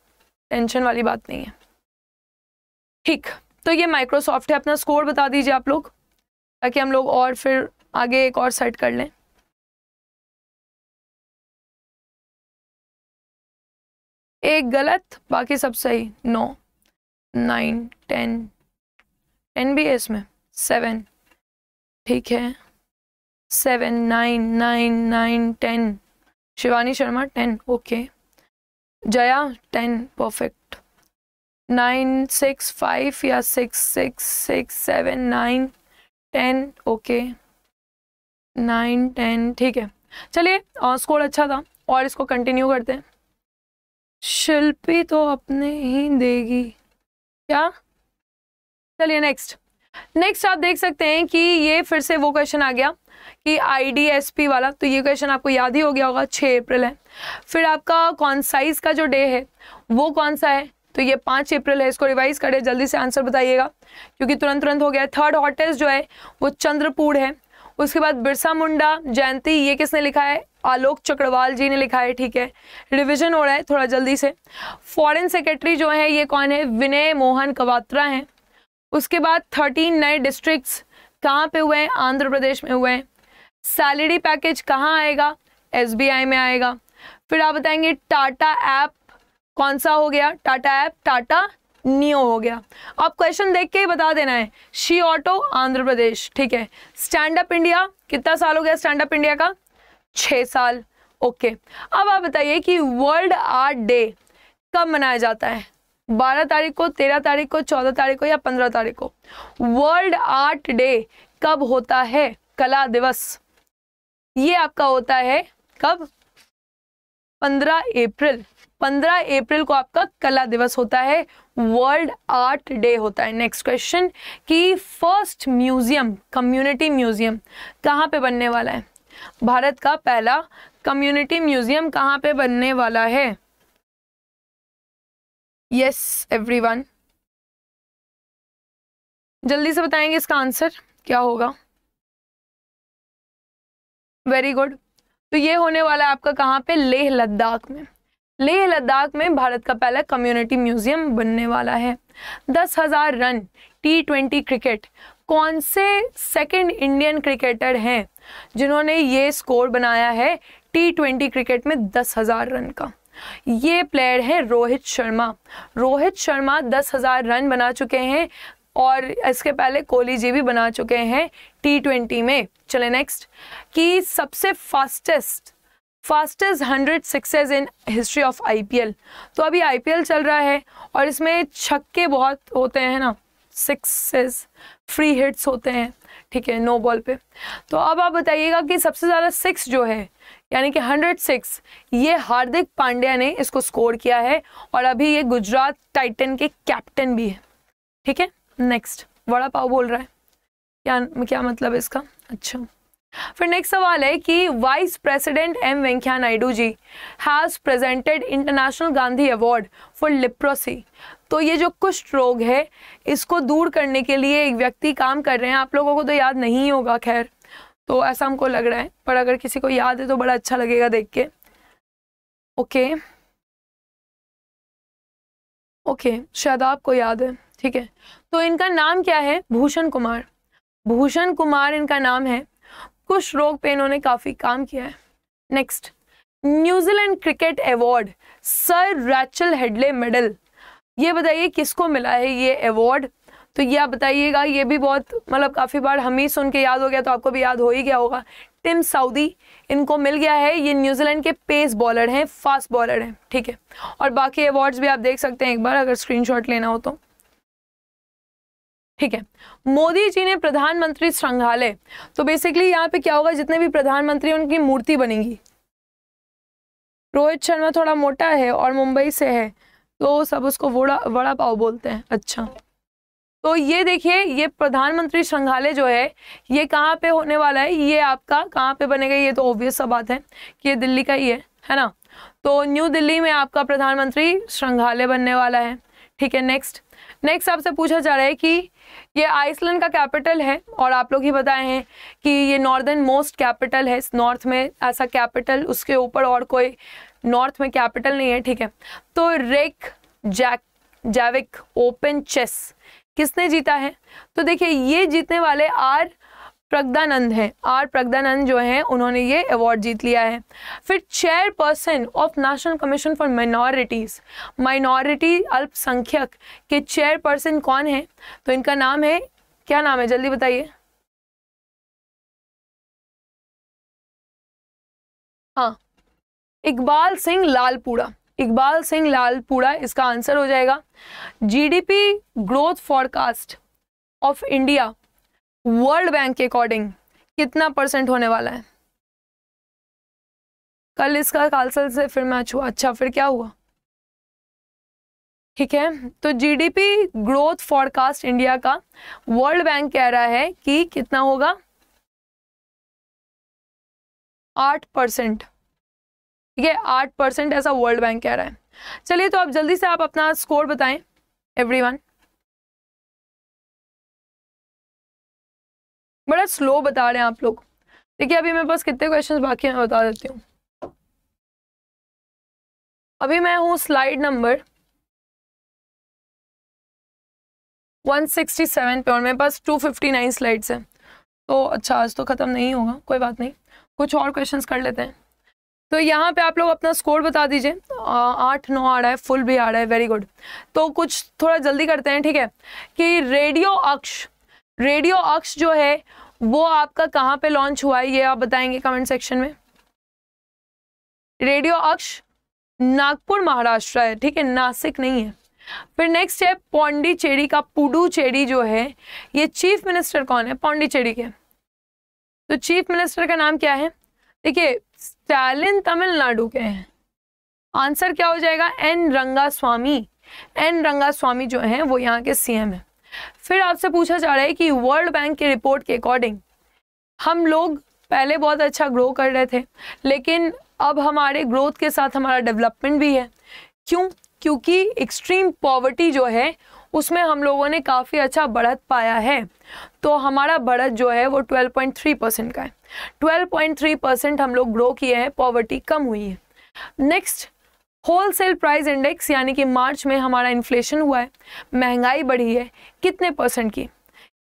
टेंशन वाली बात नहीं है ठीक तो ये माइक्रोसॉफ्ट है अपना स्कोर बता दीजिए आप लोग ताकि हम लोग और फिर आगे एक और सेट कर लें एक गलत बाकी सब सही नौ नाइन टेन टेन भी है इसमें सेवन ठीक है seven nine nine nine ten Shivani Sharma ten okay Jaya ten perfect nine six five या six six six seven nine ten okay nine ten ठीक है चलिए स्कोर अच्छा था और इसको कंटिन्यू करते हैं शिल्पी तो अपने ही देगी क्या चलिए नेक्स्ट नेक्स्ट आप देख सकते हैं कि ये फिर से वो क्वेश्चन आ गया कि आईडीएसपी वाला तो ये क्वेश्चन आपको याद ही हो गया होगा छः अप्रैल है फिर आपका कॉन्साइज का जो डे है वो कौन सा है तो ये पाँच अप्रैल है इसको रिवाइज करें जल्दी से आंसर बताइएगा क्योंकि तुरंत तुरंत हो गया है थर्ड हॉटेस्ट जो है वो चंद्रपूर है उसके बाद बिरसा मुंडा जयंती ये किसने लिखा है आलोक चक्रवाल जी ने लिखा है ठीक है रिवीजन हो रहा है थोड़ा जल्दी से फॉरेन सेक्रेटरी जो है ये कौन है विनय मोहन कवात्रा हैं उसके बाद थर्टीन नए डिस्ट्रिक्ट कहाँ पे हुए हैं आंध्र प्रदेश में हुए हैं सैलरी पैकेज कहाँ आएगा एस में आएगा फिर आप बताएंगे टाटा ऐप कौन सा हो गया टाटा ऐप टाटा नियो हो गया अब क्वेश्चन देख के ही बता देना है शी ऑटो आंध्र प्रदेश ठीक है स्टैंड अप इंडिया कितना साल हो गया स्टैंड अप इंडिया का छः साल ओके अब आप बताइए कि वर्ल्ड आर्ट डे कब मनाया जाता है बारह तारीख को तेरह तारीख को चौदह तारीख को या पंद्रह तारीख को वर्ल्ड आर्ट डे कब होता है कला दिवस ये आपका होता है कब पंद्रह अप्रैल पंद्रह अप्रैल को आपका कला दिवस होता है वर्ल्ड आर्ट डे होता है नेक्स्ट क्वेश्चन कि फर्स्ट म्यूजियम कम्युनिटी म्यूजियम कहाँ पे बनने वाला है भारत का पहला कम्युनिटी म्यूजियम कहाँ पे बनने वाला है यस एवरीवन जल्दी से बताएंगे इसका आंसर क्या होगा वेरी गुड तो ये होने वाला है आपका कहाँ पे लेह लद्दाख में लेह लद्दाख में भारत का पहला कम्युनिटी म्यूजियम बनने वाला है दस हजार रन टी ट्वेंटी क्रिकेट कौन से सेकंड इंडियन क्रिकेटर हैं जिन्होंने ये स्कोर बनाया है टी ट्वेंटी क्रिकेट में दस हजार रन का ये प्लेयर है रोहित शर्मा रोहित शर्मा दस हजार रन बना चुके हैं और इसके पहले कोहली जी भी बना चुके हैं टी ट्वेंटी में चले नेक्स्ट कि सबसे fastest fastest hundred sixes in history of IPL तो अभी आईपीएल चल रहा है और इसमें छक्के बहुत होते हैं ना सिक्सेस फ्री हिट्स होते हैं ठीक है नो बॉल पे तो अब आप बताइएगा कि सबसे ज़्यादा सिक्स जो है यानी कि हंड्रेड सिक्स ये हार्दिक पांड्या ने इसको स्कोर किया है और अभी ये गुजरात टाइटन के कैप्टन भी है ठीक है नेक्स्ट वड़ा पाव बोल रहा है क्या क्या मतलब इसका अच्छा फिर नेक्स्ट सवाल है कि vice president M Venkaiah Naidu ji has presented international Gandhi award for leprosy तो ये जो कुष्ठ रोग है इसको दूर करने के लिए एक व्यक्ति काम कर रहे हैं आप लोगों को तो याद नहीं होगा खैर तो ऐसा हमको लग रहा है पर अगर किसी को याद है तो बड़ा अच्छा लगेगा देख के ओके ओके शायद आपको याद है ठीक है तो इनका नाम क्या है भूषण कुमार भूषण कुमार इनका नाम है कुछ रोग पे इन्होंने काफ़ी काम किया है next New Zealand cricket award sir Rachel Hadlee medal ये बताइए किसको मिला है ये अवार्ड तो ये आप बताइएगा ये भी बहुत मतलब काफ़ी बार हम ही सुन के याद हो गया तो आपको भी याद हो ही गया होगा टिम साउदी इनको मिल गया है ये न्यूजीलैंड के पेस बॉलर हैं फास्ट बॉलर हैं ठीक है और बाकी अवार्ड्स भी आप देख सकते हैं एक बार अगर स्क्रीनशॉट लेना हो तो ठीक है मोदी जी ने प्रधानमंत्री संग्रहालय तो बेसिकली यहाँ पे क्या होगा जितने भी प्रधानमंत्री उनकी मूर्ति बनेगी रोहित शर्मा थोड़ा मोटा है और मुंबई से है तो सब उसको वोड़ा वड़ा पाव बोलते हैं अच्छा तो ये देखिए ये प्रधानमंत्री संग्रहालय जो है ये कहाँ पे होने वाला है ये आपका कहाँ पे बनेगा ये तो ऑब्वियस सा बात है कि ये दिल्ली का ही है है ना तो न्यू दिल्ली में आपका प्रधानमंत्री संग्रहालय बनने वाला है ठीक है नेक्स्ट नेक्स्ट आपसे पूछा जा रहा है कि ये आइसलैंड का कैपिटल है और आप लोग ही बताए हैं कि ये नॉर्दर्न मोस्ट कैपिटल है नॉर्थ में ऐसा कैपिटल उसके ऊपर और कोई नॉर्थ में कैपिटल नहीं है ठीक है तो Reykjavik open chess किसने जीता है तो देखिए ये जीतने वाले आर प्रगदानंद हैं आर प्रगदानंद जो हैं उन्होंने ये अवार्ड जीत लिया है फिर chairperson of national commission for minorities minority अल्पसंख्यक के चेयरपर्सन कौन है तो इनका नाम है क्या नाम है जल्दी बताइए हाँ इकबाल सिंह लालपुरा इकबाल सिंह लालपुरा इसका आंसर हो जाएगा GDP growth forecast of India World Bank के अकॉर्डिंग कितना परसेंट होने वाला है कल इसका कालसल से फिर मैच हुआ अच्छा फिर क्या हुआ ठीक है तो जीडीपी ग्रोथ फॉरकास्ट इंडिया का वर्ल्ड बैंक कह रहा है कि कितना होगा आठ परसेंट ठीक है आठ परसेंट ऐसा वर्ल्ड बैंक कह रहा है चलिए तो आप जल्दी से आप अपना स्कोर बताएं एवरीवन बड़ा स्लो बता रहे हैं आप लोग देखिए अभी मेरे पास कितने क्वेश्चंस बाकी हैं बता देती हूँ अभी मैं हूँ स्लाइड नंबर 167 पे और मेरे पास 259 स्लाइड्स हैं तो अच्छा आज तो ख़त्म नहीं होगा कोई बात नहीं कुछ और क्वेश्चंस कर लेते हैं तो यहाँ पे आप लोग अपना स्कोर बता दीजिए आठ नौ आ रहा है फुल भी आ रहा है वेरी गुड तो कुछ थोड़ा जल्दी करते हैं ठीक है कि रेडियो अक्ष रेडियो ऑक्स जो है वो आपका कहाँ पे लॉन्च हुआ है ये आप बताएंगे कमेंट सेक्शन में रेडियो अक्ष नागपुर महाराष्ट्र है ठीक है नासिक नहीं है फिर नेक्स्ट है पौंडीचेरी का पुडुचेरी जो है ये चीफ मिनिस्टर कौन है पौंडीचेरी के तो चीफ मिनिस्टर का नाम क्या है देखिए स्टालिन तमिलनाडु के हैं आंसर क्या हो जाएगा एन रंगा स्वामी एन रंगा स्वामी जो हैं वो यहाँ के सीएम हैं फिर आपसे पूछा जा रहा है कि वर्ल्ड बैंक की रिपोर्ट के अकॉर्डिंग हम लोग पहले बहुत अच्छा ग्रो कर रहे थे लेकिन अब हमारे ग्रोथ के साथ हमारा डेवलपमेंट भी है क्यों क्योंकि एक्सट्रीम पॉवर्टी जो है उसमें हम लोगों ने काफ़ी अच्छा बढ़त पाया है तो हमारा बढ़त जो है वो 12.3 परसेंट का है 12.3 परसेंट हम लोग ग्रो किए हैं पॉवर्टी कम हुई है नेक्स्ट होलसेल प्राइस इंडेक्स यानी कि मार्च में हमारा इन्फ्लेशन हुआ है महंगाई बढ़ी है कितने परसेंट की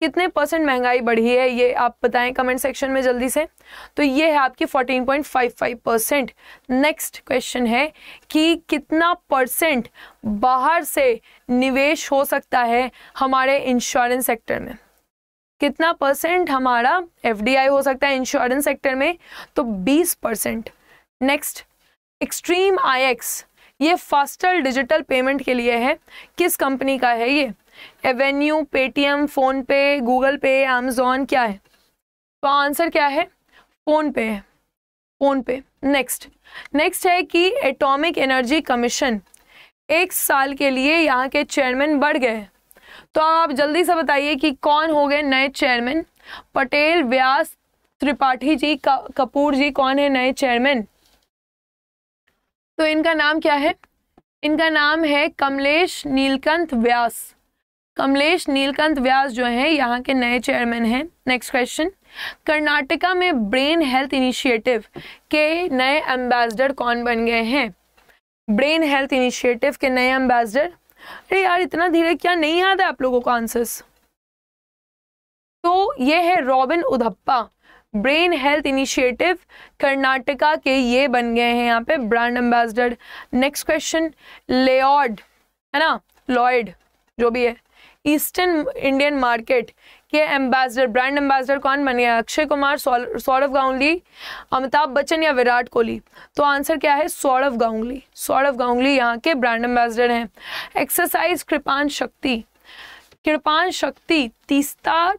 कितने परसेंट महंगाई बढ़ी है ये आप बताएं कमेंट सेक्शन में जल्दी से तो ये है आपकी 14.55 परसेंट नेक्स्ट क्वेश्चन है कि कितना परसेंट बाहर से निवेश हो सकता है हमारे इंश्योरेंस सेक्टर में कितना परसेंट हमारा एफ हो सकता है इंश्योरेंस सेक्टर में तो बीस percent next extreme I X ये फास्टल डिजिटल पेमेंट के लिए है किस कंपनी का है ये avenue Paytm PhonePe Google Pay Amazon क्या है तो आंसर क्या है फ़ोनपे है फ़ोनपे नेक्स्ट नेक्स्ट है कि एटॉमिक एनर्जी कमीशन एक साल के लिए यहाँ के चेयरमैन बढ़ गए तो आप जल्दी से बताइए कि कौन हो गए नए चेयरमैन पटेल व्यास त्रिपाठी जी कपूर जी कौन है नए चेयरमैन तो इनका नाम क्या है इनका नाम है कमलेश नीलकंठ व्यास कमलेश नीलकंठ व्यास जो है यहाँ के नए चेयरमैन हैं नेक्स्ट क्वेश्चन कर्नाटका में ब्रेन हेल्थ इनिशिएटिव के नए एम्बेसडर कौन बन गए हैं ब्रेन हेल्थ इनिशिएटिव के नए एम्बेसडर अरे यार इतना धीरे क्या नहीं याद है आप लोगों को आंसर्स तो ये है Robin Uthappa brain health initiative Karnataka के ये बन गए हैं यहाँ पे ब्रांड एम्बेसडर नेक्स्ट क्वेश्चन लेड है ना लॉयड जो भी है ईस्टर्न इंडियन मार्केट के एम्बेसडर ब्रांड एम्बेसडर कौन बन गया अक्षय कुमार सौरभ गांगुली अमिताभ बच्चन या विराट कोहली तो आंसर क्या है सौरभ गांगुली सौरभ गांगुली यहाँ के ब्रांड एम्बेसडर हैं exercise Kirpan Shakti Kirpan Shakti Teesta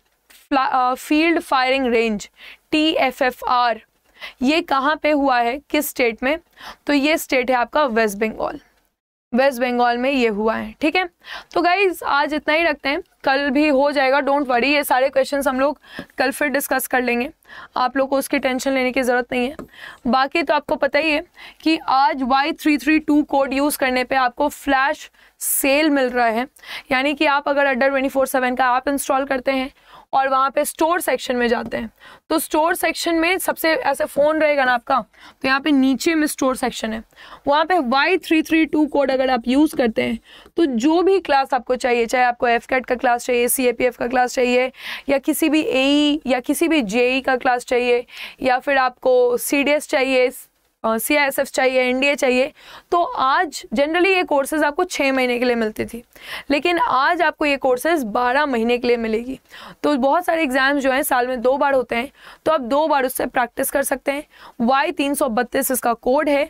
field firing range T F F R ये कहाँ पे हुआ है किस स्टेट में तो ये स्टेट है आपका वेस्ट बंगाल वेस्ट बंगाल में ये हुआ है ठीक है तो गाइज आज इतना ही रखते हैं कल भी हो जाएगा डोंट वरी ये सारे क्वेश्चन हम लोग कल फिर डिस्कस कर लेंगे आप लोग को उसकी टेंशन लेने की ज़रूरत नहीं है बाकी तो आपको पता ही है कि आज Y three three two code use करने पे आपको फ्लैश सेल मिल रहा है यानी कि आप अगर अड्डा ट्वेंटी फोर सेवन का ऐप इंस्टॉल करते हैं और वहाँ पे स्टोर सेक्शन में जाते हैं तो स्टोर सेक्शन में सबसे ऐसे फ़ोन रहेगा ना आपका तो यहाँ पे नीचे में स्टोर सेक्शन है वहाँ पे Y three three two code अगर आप यूज़ करते हैं तो जो भी क्लास आपको चाहिए चाहे आपको एफ कैट का क्लास चाहिए सी ए पी एफ का क्लास चाहिए या किसी भी ए e या किसी भी जे ई e का क्लास चाहिए या फिर आपको सी डी एस चाहिए सी आई एस एफ चाहिए एन डी ए चाहिए तो आज जनरली ये कोर्सेज आपको छः महीने के लिए मिलती थी लेकिन आज आपको ये कोर्सेज बारह महीने के लिए मिलेगी तो बहुत सारे एग्जाम्स जो हैं साल में दो बार होते हैं तो आप दो बार उससे प्रैक्टिस कर सकते हैं वाई तीन सौ बत्तीस इसका कोड है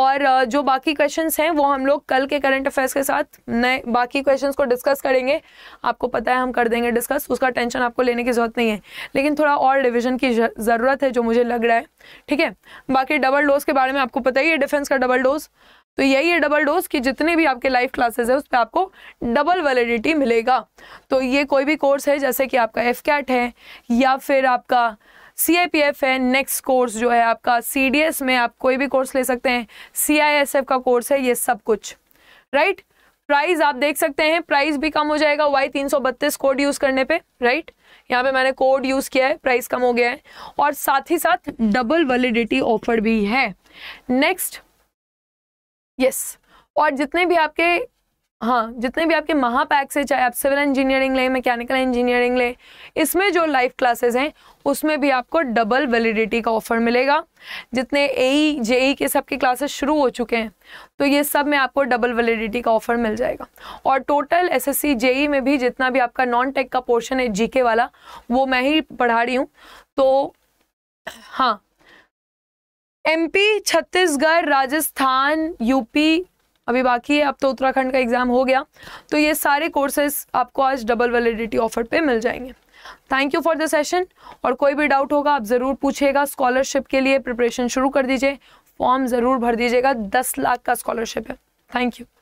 और जो बाकी क्वेश्चन हैं वो हम लोग कल के करंट अफेयर्स के साथ नए बाकी क्वेश्चन को डिस्कस करेंगे आपको पता है हम कर देंगे डिस्कस उसका टेंशन आपको लेने की ज़रूरत नहीं है लेकिन थोड़ा और डिविजन की ज़रूरत है जो मुझे लग रहा है ठीक है बाकी डबल डोज के बारे में आपको पता ही है डिफेंस का डबल डोज तो यही है डबल डोज कि जितने भी आपके लाइव क्लासेस है उस पर आपको डबल वैलिडिटी मिलेगा तो ये कोई भी कोर्स है जैसे कि आपका एफ कैट है या फिर आपका सी आई पी एफ है नेक्स्ट कोर्स जो है आपका सी डी एस में आप कोई भी कोर्स ले सकते हैं सी आई एस एफ का कोर्स है ये सब कुछ राइट प्राइस आप देख सकते हैं प्राइस भी कम हो जाएगा वाई तीन सौ बत्तीस कोड यूज़ करने पे राइट यहाँ पे मैंने कोड यूज़ किया है प्राइस कम हो गया है और साथ ही साथ डबल वैलिडिटी ऑफर भी है नेक्स्ट यस और जितने भी आपके हाँ जितने भी आपके महापैक्स है चाहे आप सिविल इंजीनियरिंग लें मैकेनिकल इंजीनियरिंग लें इसमें जो लाइव क्लासेस हैं उसमें भी आपको डबल वैलिडिटी का ऑफर मिलेगा जितने ए जेई e, e के सबके के क्लासेस शुरू हो चुके हैं तो ये सब में आपको डबल वैलिडिटी का ऑफर मिल जाएगा और टोटल एसएससी जेई e में भी जितना भी आपका नॉन टेक का पोर्शन है के वाला वो मैं ही पढ़ा रही हूँ तो हाँ एमपी छत्तीसगढ़ राजस्थान यूपी अभी बाकी है अब तो उत्तराखंड का एग्ज़ाम हो गया तो ये सारे कोर्सेज आपको आज डबल वैलिडिटी ऑफर पे मिल जाएंगे thank you for the session और कोई भी डाउट होगा आप ज़रूर पूछिएगा स्कॉलरशिप के लिए प्रिपरेशन शुरू कर दीजिए फॉर्म ज़रूर भर दीजिएगा दस लाख का स्कॉलरशिप है थैंक यू